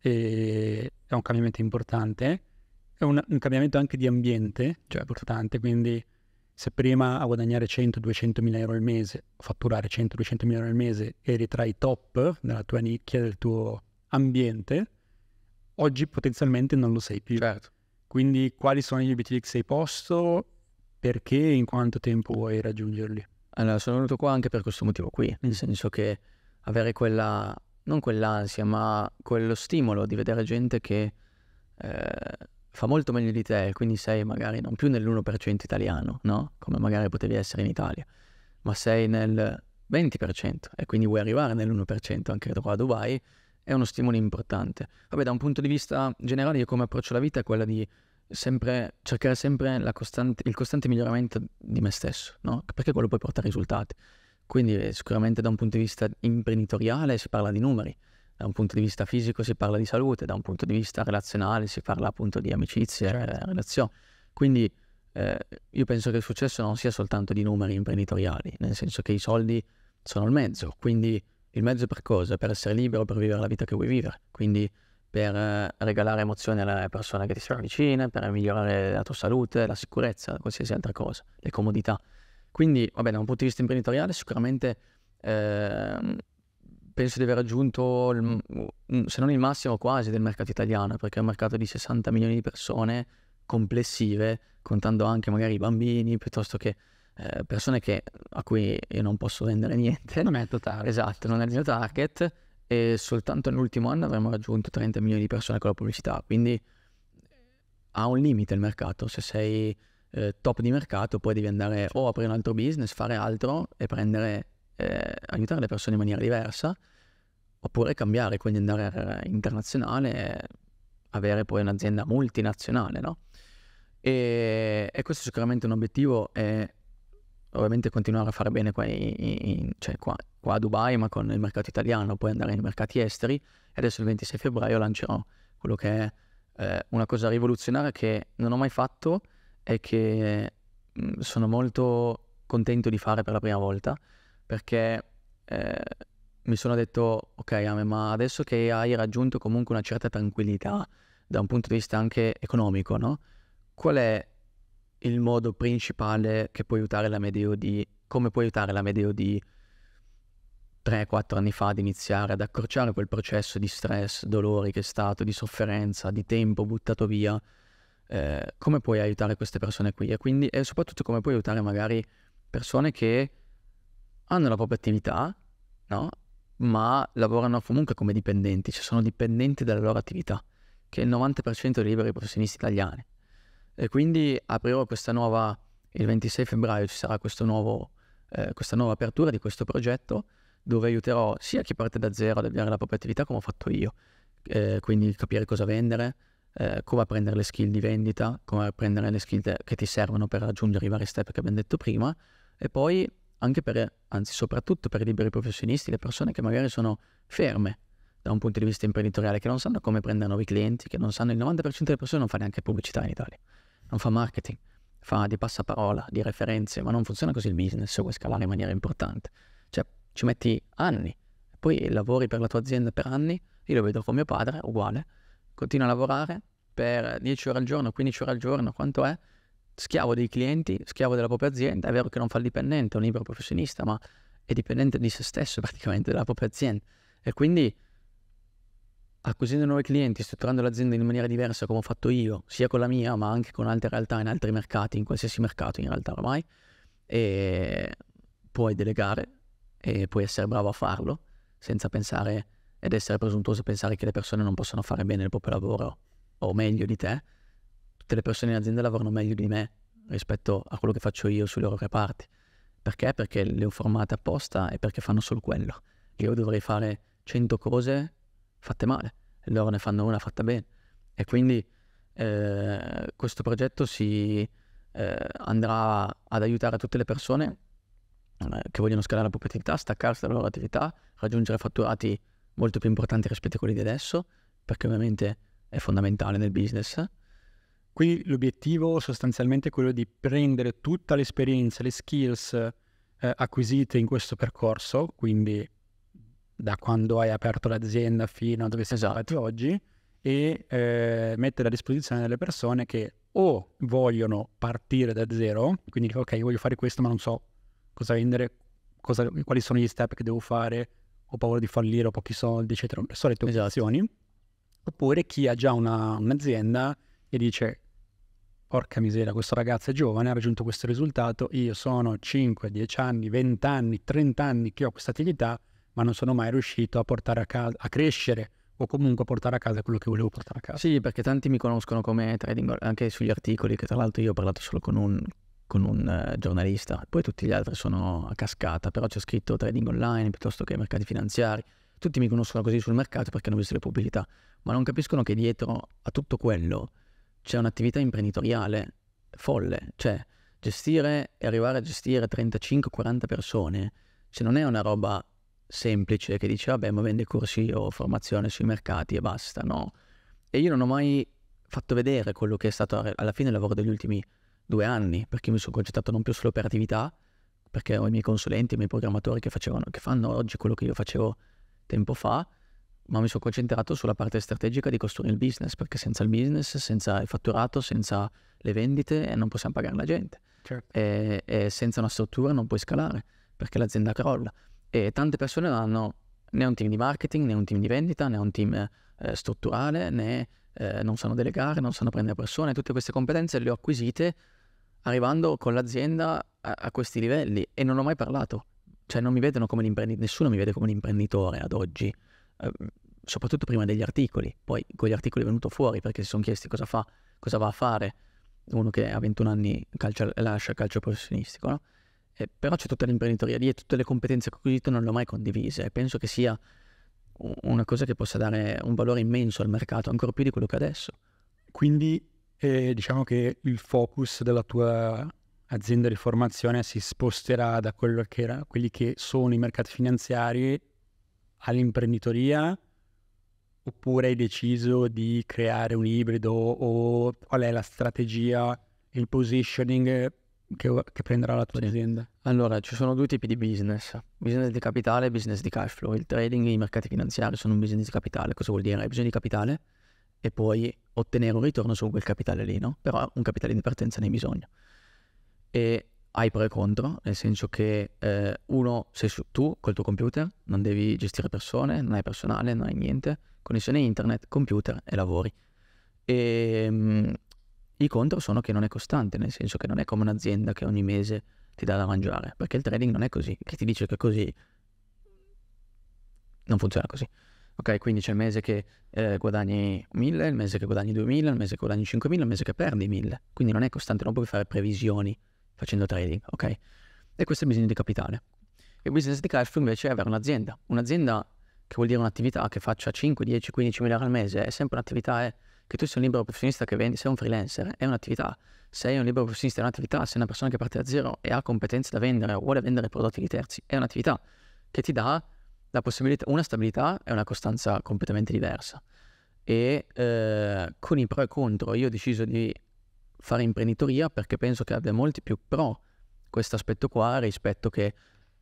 e è un cambiamento importante, è un, un cambiamento anche di ambiente cioè certo. importante, quindi se prima a guadagnare 100-200 mila euro al mese, fatturare 100-200 mila euro al mese, eri tra i top nella tua nicchia, del tuo ambiente, oggi potenzialmente non lo sei più. Certo. Quindi quali sono gli obiettivi che sei posto? perché e in quanto tempo vuoi raggiungerli? Allora, sono venuto qua anche per questo motivo qui, nel mm. senso che avere quella, non quell'ansia, ma quello stimolo di vedere gente che eh, fa molto meglio di te, quindi sei magari non più nell'1% italiano, no? Come magari potevi essere in Italia, ma sei nel 20% e quindi vuoi arrivare nell'1% anche qua a Dubai, è uno stimolo importante. Vabbè, da un punto di vista generale, io come approccio la vita è quella di sempre, cercare sempre costante, il costante miglioramento di me stesso, no? perché quello poi porta risultati. Quindi eh, sicuramente da un punto di vista imprenditoriale si parla di numeri, da un punto di vista fisico si parla di salute, da un punto di vista relazionale si parla appunto di amicizie, certo. Eh, relazioni. Quindi eh, io penso che il successo non sia soltanto di numeri imprenditoriali, nel senso che i soldi sono il mezzo, quindi il mezzo per cosa? Per essere libero, per vivere la vita che vuoi vivere. Quindi per eh, regalare emozioni alla persona che ti si avvicina, per migliorare la tua salute, la sicurezza, qualsiasi altra cosa, le comodità. Quindi, vabbè, da un punto di vista imprenditoriale, sicuramente eh, penso di aver raggiunto, il, se non il massimo quasi, del mercato italiano, perché è un mercato di 60 milioni di persone complessive, contando anche magari i bambini, piuttosto che eh, persone che, a cui io non posso vendere niente. Non è il tuo target. Esatto, non è il mio target e soltanto nell'ultimo anno avremmo raggiunto 30 milioni di persone con la pubblicità, quindi eh, ha un limite il mercato, se sei eh, top di mercato poi devi andare o aprire un altro business, fare altro e prendere, eh, aiutare le persone in maniera diversa, oppure cambiare, quindi andare eh, internazionale e avere poi un'azienda multinazionale, no? E, e questo è sicuramente un obiettivo e ovviamente continuare a fare bene qua, in, in, cioè qua qua a Dubai, ma con il mercato italiano, poi andare nei mercati esteri e adesso il 26 febbraio lancerò quello che è eh, una cosa rivoluzionaria che non ho mai fatto e che mh, mm, sono molto contento di fare per la prima volta perché eh, mi sono detto ok Ame ma adesso che hai raggiunto comunque una certa tranquillità da un punto di vista anche economico no? qual è il modo principale che può aiutare la Medeo di come può aiutare la Medeo di 3-4 anni fa ad iniziare ad accorciare quel processo di stress, dolori che è stato, di sofferenza, di tempo buttato via, eh, come puoi aiutare queste persone qui e, quindi, e soprattutto come puoi aiutare magari persone che hanno la propria attività, no? ma lavorano comunque come dipendenti, cioè sono dipendenti dalla loro attività, che è il 90% dei liberi professionisti italiani. E quindi aprirò questa nuova, il 26 febbraio ci sarà nuovo, eh, questa nuova apertura di questo progetto dove aiuterò sia chi parte da zero ad avviare la propria attività come ho fatto io, eh, quindi capire cosa vendere, eh, come apprendere le skill di vendita, come apprendere le skill che ti servono per raggiungere i vari step che abbiamo detto prima e poi anche per, anzi soprattutto per i liberi professionisti, le persone che magari sono ferme da un punto di vista imprenditoriale, che non sanno come prendere nuovi clienti, che non sanno, il 90% delle persone non fa neanche pubblicità in Italia, non fa marketing, fa di passaparola, di referenze, ma non funziona così il business se vuoi scalare in maniera importante. Cioè ci metti anni, poi lavori per la tua azienda per anni, io lo vedo con mio padre, uguale, continua a lavorare per 10 ore al giorno, 15 ore al giorno, quanto è, schiavo dei clienti, schiavo della propria azienda, è vero che non fa il dipendente, è un libero professionista, ma è dipendente di se stesso praticamente, della propria azienda. E quindi acquisendo nuovi clienti, strutturando l'azienda in maniera diversa come ho fatto io, sia con la mia ma anche con altre realtà in altri mercati, in qualsiasi mercato in realtà ormai, e eh, puoi delegare, e puoi essere bravo a farlo senza pensare ed essere presuntuoso e pensare che le persone non possano fare bene il proprio lavoro o meglio di te. Tutte le persone in azienda lavorano meglio di me rispetto a quello che faccio io sui loro reparti. Perché? Perché le ho formate apposta e perché fanno solo quello. Io dovrei fare 100 cose fatte male, e loro ne fanno una fatta bene. E quindi eh, questo progetto si eh, andrà ad aiutare tutte le persone eh, che vogliono scalare la propria attività, staccarsi dalla loro attività, raggiungere fatturati molto più importanti rispetto a quelli di adesso, perché ovviamente è fondamentale nel business. Qui l'obiettivo sostanzialmente è quello di prendere tutta l'esperienza, le skills eh, acquisite in questo percorso, quindi da quando hai aperto l'azienda fino a dove sei esatto. oggi, e eh, mettere a disposizione delle persone che o vogliono partire da zero, quindi ok, voglio fare questo ma non so cosa vendere, cosa, quali sono gli step che devo fare, ho paura di fallire, ho pochi soldi, eccetera, le solite esatto. obiezioni. Oppure chi ha già una, un'azienda e dice, porca miseria, questo ragazzo è giovane, ha raggiunto questo risultato, io sono 5, 10 anni, 20 anni, 30 anni che ho questa attività, ma non sono mai riuscito a portare a casa, a crescere o comunque portare a casa quello che volevo portare a casa. Sì, perché tanti mi conoscono come trading, anche sugli articoli, che tra l'altro io ho parlato solo con un con un eh, giornalista, poi tutti gli altri sono a cascata, però c'è scritto trading online piuttosto che mercati finanziari, tutti mi conoscono così sul mercato perché hanno visto le pubblicità, ma non capiscono che dietro a tutto quello c'è un'attività imprenditoriale folle, cioè gestire e arrivare a gestire 35-40 persone, se non è una roba semplice che dice vabbè ma vende corsi o formazione sui mercati e basta, no. E io non ho mai fatto vedere quello che è stato alla fine il lavoro degli ultimi due anni, perché mi sono concentrato non più sull'operatività, perché ho i miei consulenti, i miei programmatori che, facevano, che fanno oggi quello che io facevo tempo fa, ma mi sono concentrato sulla parte strategica di costruire il business, perché senza il business, senza il fatturato, senza le vendite eh, non possiamo pagare la gente. Certo. E, e, senza una struttura non puoi scalare, perché l'azienda crolla. E tante persone non hanno né un team di marketing, né un team di vendita, né un team eh, strutturale, né eh, non sanno delegare, non sanno prendere persone. Tutte queste competenze le ho acquisite arrivando con l'azienda a, a, questi livelli e non ho mai parlato. Cioè non mi vedono come l'imprenditore, nessuno mi vede come un imprenditore ad oggi, eh, soprattutto prima degli articoli. Poi con gli articoli è venuto fuori perché si sono chiesti cosa fa, cosa va a fare uno che a 21 anni calcia, lascia il calcio professionistico, no? eh, però c'è tutta l'imprenditoria lì e tutte le competenze che ho acquisito non le ho mai condivise penso che sia una cosa che possa dare un valore immenso al mercato, ancora più di quello che adesso. Quindi e diciamo che il focus della tua azienda di formazione si sposterà da che era, quelli che sono i mercati finanziari all'imprenditoria oppure hai deciso di creare un ibrido o qual è la strategia, il positioning che, che prenderà la tua sì. azienda? Allora, ci sono due tipi di business, business di capitale e business di cash flow. Il trading e i mercati finanziari sono un business di capitale. Cosa vuol dire? Hai bisogno di capitale e poi ottenere un ritorno su quel capitale lì, no? Però un capitale di partenza ne hai bisogno. E hai pro e contro, nel senso che eh, uno sei su, tu col tuo computer, non devi gestire persone, non hai personale, non hai niente, connessione internet, computer e lavori. E ehm, mh, i contro sono che non è costante, nel senso che non è come un'azienda che ogni mese ti dà da mangiare, perché il trading non è così, che ti dice che così non funziona così. Ok, quindi c'è il mese che eh, guadagni 1000, il mese che guadagni 2000, il mese che guadagni 5000, il mese che perdi 1000. Quindi non è costante, non puoi fare previsioni facendo trading, ok? E questo è il bisogno di capitale. Il business di cash flow invece è avere un'azienda. Un'azienda che vuol dire un'attività che faccia 5, 10, 15 mila al mese è sempre un'attività è, eh. che tu sei un libero professionista che vendi, sei un freelancer, è un'attività. Sei un libero professionista, è un'attività. Sei una persona che parte da zero e ha competenze da vendere o vuole vendere prodotti di terzi, è un'attività che ti dà possibilità, una stabilità è una costanza completamente diversa. E eh, con i pro e contro io ho deciso di fare imprenditoria perché penso che abbia molti più pro questo aspetto qua rispetto che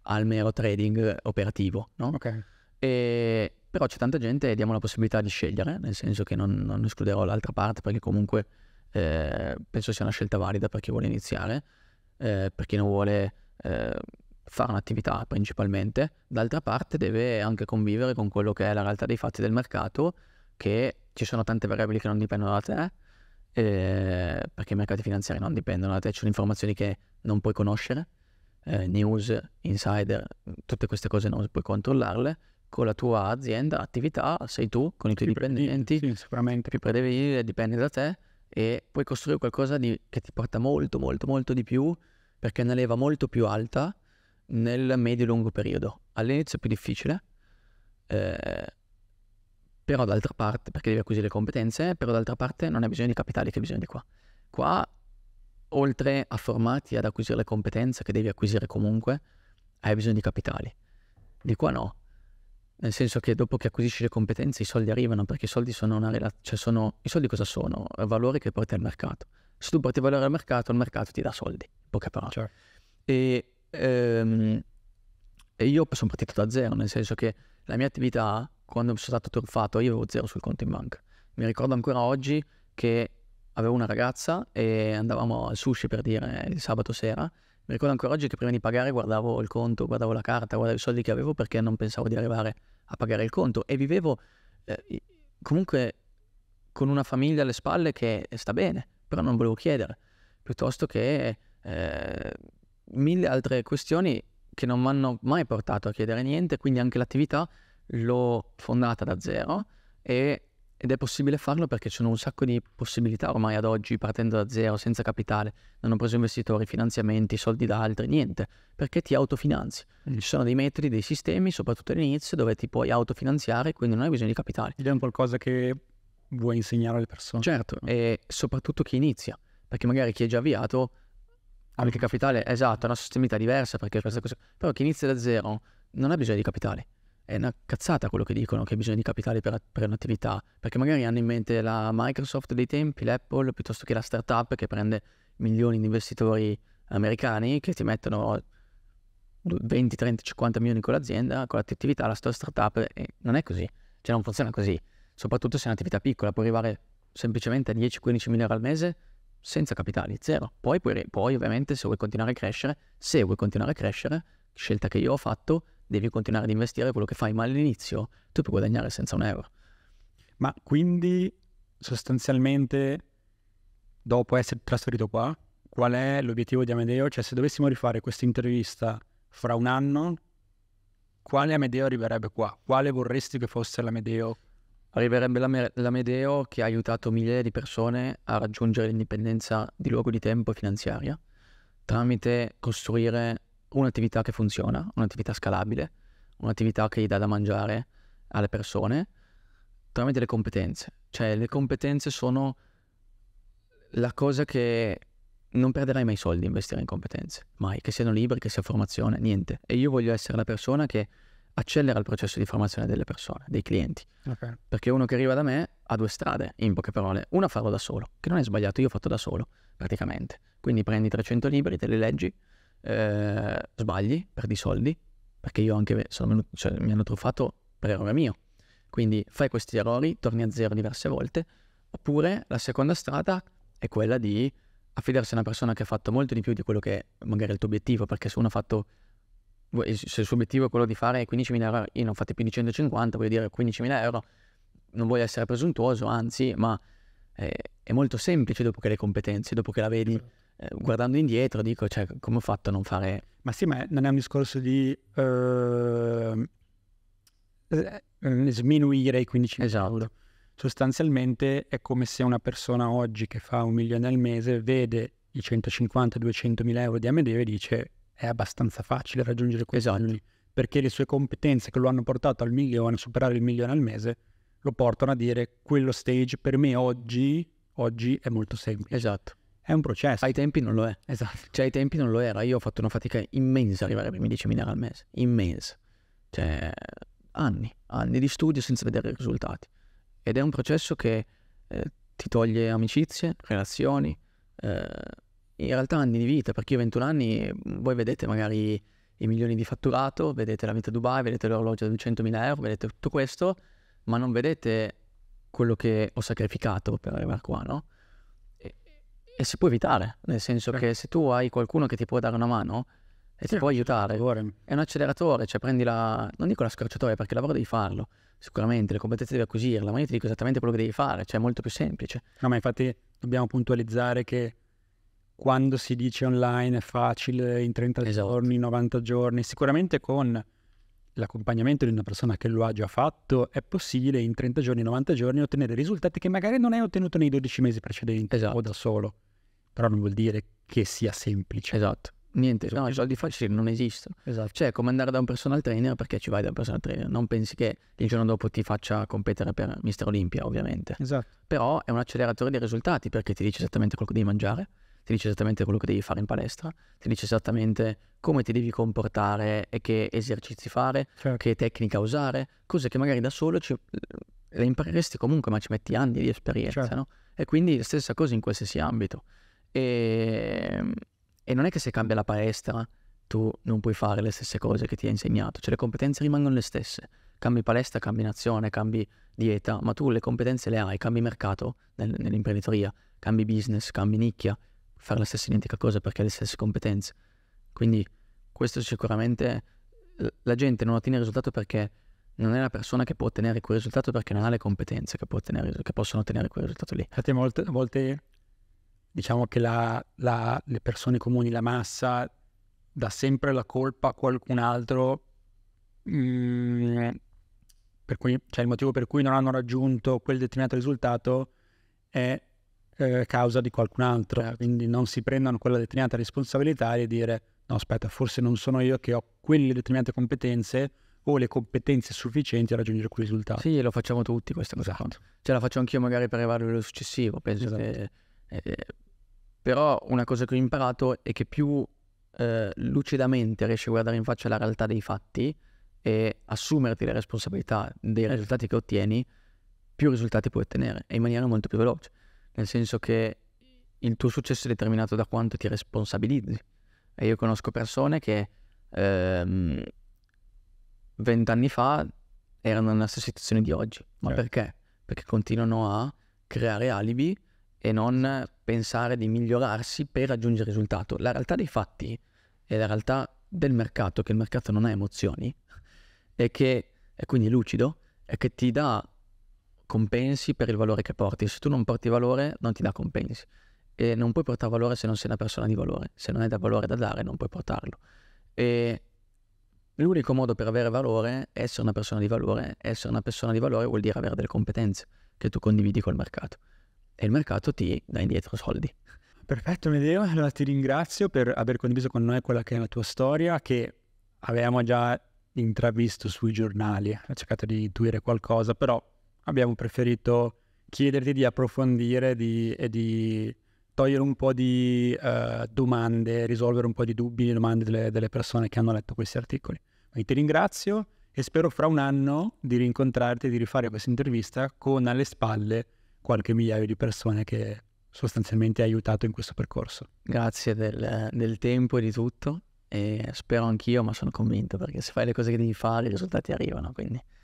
al mero trading operativo. No? Okay. E, però c'è tanta gente e diamo la possibilità di scegliere, nel senso che non, non escluderò l'altra parte perché comunque eh, penso sia una scelta valida per chi vuole iniziare, eh, per chi non vuole eh, fare un'attività principalmente, d'altra parte deve anche convivere con quello che è la realtà dei fatti del mercato, che ci sono tante variabili che non dipendono da te, eh, perché i mercati finanziari non dipendono da te, ci sono informazioni che non puoi conoscere, eh, news, insider, tutte queste cose non puoi controllarle, con la tua azienda, attività, sei tu, con i tuoi più dipendenti, sì, sicuramente. più prevedibile, dipende da te e puoi costruire qualcosa di, che ti porta molto, molto, molto di più perché è una leva molto più alta nel medio-lungo periodo. All'inizio è più difficile, eh, però d'altra parte, perché devi acquisire le competenze, però d'altra parte non hai bisogno di capitali che hai bisogno di qua. Qua, oltre a formarti ad acquisire le competenze che devi acquisire comunque, hai bisogno di capitali. Di qua no. Nel senso che dopo che acquisisci le competenze i soldi arrivano perché i soldi sono una relazione, cioè sono, i soldi cosa sono? Valore che porti al mercato. Se tu porti valore al mercato, il mercato ti dà soldi, in poche parole. Sure. Certo. E Ehm, io sono partito da zero, nel senso che la mia attività, quando sono stato truffato, io avevo zero sul conto in banca. Mi ricordo ancora oggi che avevo una ragazza e andavamo al sushi per dire il sabato sera. Mi ricordo ancora oggi che prima di pagare guardavo il conto, guardavo la carta, guardavo i soldi che avevo perché non pensavo di arrivare a pagare il conto e vivevo eh, comunque con una famiglia alle spalle che sta bene, però non volevo chiedere, piuttosto che eh, mille altre questioni che non mi hanno mai portato a chiedere niente, quindi anche l'attività l'ho fondata da zero e, ed è possibile farlo perché ci sono un sacco di possibilità ormai ad oggi partendo da zero, senza capitale, non ho preso investitori, finanziamenti, soldi da altri, niente, perché ti autofinanzi. Mm. Ci sono dei metodi, dei sistemi, soprattutto all'inizio, dove ti puoi autofinanziare, quindi non hai bisogno di capitale. Ed è un qualcosa che vuoi insegnare alle persone. Certo, e soprattutto chi inizia, perché magari chi è già avviato anche capitale, esatto, è una sostenibilità diversa perché Però chi inizia da zero non ha bisogno di capitale. È una cazzata quello che dicono che hai bisogno di capitale per, per un'attività, perché magari hanno in mente la Microsoft dei tempi, l'Apple, piuttosto che la startup che prende milioni di investitori americani che ti mettono 20, 30, 50 milioni con l'azienda, con l'attività, la tua startup, e non è così, cioè non funziona così, soprattutto se è un'attività piccola, può arrivare semplicemente a 10-15 mila euro al mese senza capitali, zero. Poi, puoi, poi ovviamente se vuoi continuare a crescere, se vuoi continuare a crescere, scelta che io ho fatto, devi continuare ad investire quello che fai, ma all'inizio tu puoi guadagnare senza un euro. Ma quindi sostanzialmente dopo essere trasferito qua, qual è l'obiettivo di Amedeo? Cioè se dovessimo rifare questa intervista fra un anno, quale Amedeo arriverebbe qua? Quale vorresti che fosse l'Amedeo Arriverebbe l'ame- l'Amedeo che ha aiutato migliaia di persone a raggiungere l'indipendenza di luogo, di tempo e finanziaria tramite costruire un'attività che funziona, un'attività scalabile, un'attività che gli dà da mangiare alle persone tramite le competenze. Cioè le competenze sono la cosa che non perderai mai soldi investire in competenze, mai, che siano libri, che sia formazione, niente. E io voglio essere la persona che accelera il processo di formazione delle persone, dei clienti. Okay. Perché uno che arriva da me ha due strade, in poche parole. Una farlo da solo, che non è sbagliato, io ho fatto da solo, praticamente. Quindi prendi 300 libri, te li leggi, eh, sbagli, perdi soldi, perché io anche venuto, cioè, mi hanno truffato per errore mio. Quindi fai questi errori, torni a zero diverse volte. Oppure la seconda strada è quella di affidarsi a una persona che ha fatto molto di più di quello che magari è il tuo obiettivo, perché se uno ha fatto se il suo obiettivo è quello di fare 15.000 euro, io non fate più di 150, voglio dire 15.000 euro, non voglio essere presuntuoso, anzi, ma è, eh, è molto semplice dopo che le competenze, dopo che la vedi, certo. eh, guardando indietro dico, cioè, come ho fatto a non fare... Ma sì, ma non è un discorso di eh, sminuire i 15.000 esatto. euro. Sostanzialmente è come se una persona oggi che fa un milione al mese vede i 150-200 mila euro di Amedeo e dice è abbastanza facile raggiungere questo esatto. perché le sue competenze che lo hanno portato al milione, a superare il milione al mese, lo portano a dire quello stage per me oggi, oggi è molto semplice. Esatto. È un processo. Ai tempi non lo è. Esatto. Cioè ai tempi non lo era. Io ho fatto una fatica immensa arrivare ai primi 10.000 al mese. Immensa. Cioè anni, anni di studio senza vedere i risultati. Ed è un processo che eh, ti toglie amicizie, relazioni, eh, in realtà anni di vita, perché io ho 21 anni, voi vedete magari i milioni di fatturato, vedete la vita a Dubai, vedete l'orologio di 100.000 euro, vedete tutto questo, ma non vedete quello che ho sacrificato per arrivare qua, no? E, e si può evitare, nel senso Beh. che se tu hai qualcuno che ti può dare una mano e sì, ti può aiutare, è un acceleratore, cioè prendi la, non dico la scorciatoia perché il lavoro devi farlo, sicuramente, le competenze devi acquisirla, ma io ti dico esattamente quello che devi fare, cioè è molto più semplice. No, ma infatti dobbiamo puntualizzare che quando si dice online è facile in 30 esatto. giorni, 90 giorni, sicuramente con l'accompagnamento di una persona che lo ha già fatto è possibile in 30 giorni, 90 giorni ottenere risultati che magari non hai ottenuto nei 12 mesi precedenti esatto. o da solo, però non vuol dire che sia semplice. Esatto. Niente, no, i soldi facili non esistono. Esatto. Cioè, come andare da un personal trainer perché ci vai da un personal trainer. Non pensi che il giorno dopo ti faccia competere per Mister Olimpia, ovviamente. Esatto. Però è un acceleratore dei risultati perché ti dice esattamente quello che devi mangiare, ti dice esattamente quello che devi fare in palestra, ti dice esattamente come ti devi comportare e che esercizi fare, certo. che tecnica usare, cose che magari da solo ci, le impareresti comunque, ma ci metti anni di esperienza, certo. no? E quindi la stessa cosa in qualsiasi ambito. E, ehm, e non è che se cambia la palestra tu non puoi fare le stesse cose che ti ha insegnato, cioè le competenze rimangono le stesse cambi palestra, cambi nazione, cambi dieta, ma tu le competenze le hai, cambi mercato nel, nell'imprenditoria, cambi business, cambi nicchia, fare la stessa identica cosa perché ha le stesse competenze. Quindi questo sicuramente la gente non ottiene il risultato perché non è la persona che può ottenere quel risultato perché non ha le competenze che, ottenere, che possono ottenere quel risultato lì. Infatti molte volte diciamo che la, la, le persone comuni, la massa, dà sempre la colpa a qualcun altro mm, per cui, cioè il motivo per cui non hanno raggiunto quel determinato risultato è eh, causa di qualcun altro. Certo. Quindi non si prendono quella determinata responsabilità e dire no aspetta, forse non sono io che ho quelle determinate competenze o le competenze sufficienti a raggiungere quel risultato. Sì, lo facciamo tutti questa cosa. Esatto. Ce la faccio anch'io magari per arrivare al successivo, penso esatto. che... Eh, però una cosa che ho imparato è che più eh, lucidamente riesci a guardare in faccia la realtà dei fatti e assumerti le responsabilità dei risultati che ottieni, più risultati puoi ottenere e in maniera molto più veloce nel senso che il tuo successo è determinato da quanto ti responsabilizzi. E io conosco persone che ehm, vent'anni ehm, fa erano nella stessa situazione di oggi. Ma certo. perché? Perché continuano a creare alibi e non pensare di migliorarsi per raggiungere il risultato. La realtà dei fatti e la realtà del mercato, che il mercato non ha emozioni, e che è quindi lucido, è che ti dà compensi per il valore che porti. Se tu non porti valore, non ti dà compensi. E non puoi portare valore se non sei una persona di valore. Se non hai da valore da dare, non puoi portarlo. E l'unico modo per avere valore è essere una persona di valore. Essere una persona di valore vuol dire avere delle competenze che tu condividi col mercato. E il mercato ti dà indietro soldi. Perfetto, Medeo. Allora ti ringrazio per aver condiviso con noi quella che è la tua storia, che avevamo già intravisto sui giornali. Ho cercato di intuire qualcosa, però abbiamo preferito chiederti di approfondire di, e di togliere un po' di uh, domande, risolvere un po' di dubbi e domande delle, delle, persone che hanno letto questi articoli. Quindi ti ringrazio e spero fra un anno di rincontrarti e di rifare questa intervista con alle spalle qualche migliaio di persone che sostanzialmente hai aiutato in questo percorso. Grazie del, del tempo e di tutto e spero anch'io, ma sono convinto perché se fai le cose che devi fare i risultati arrivano, quindi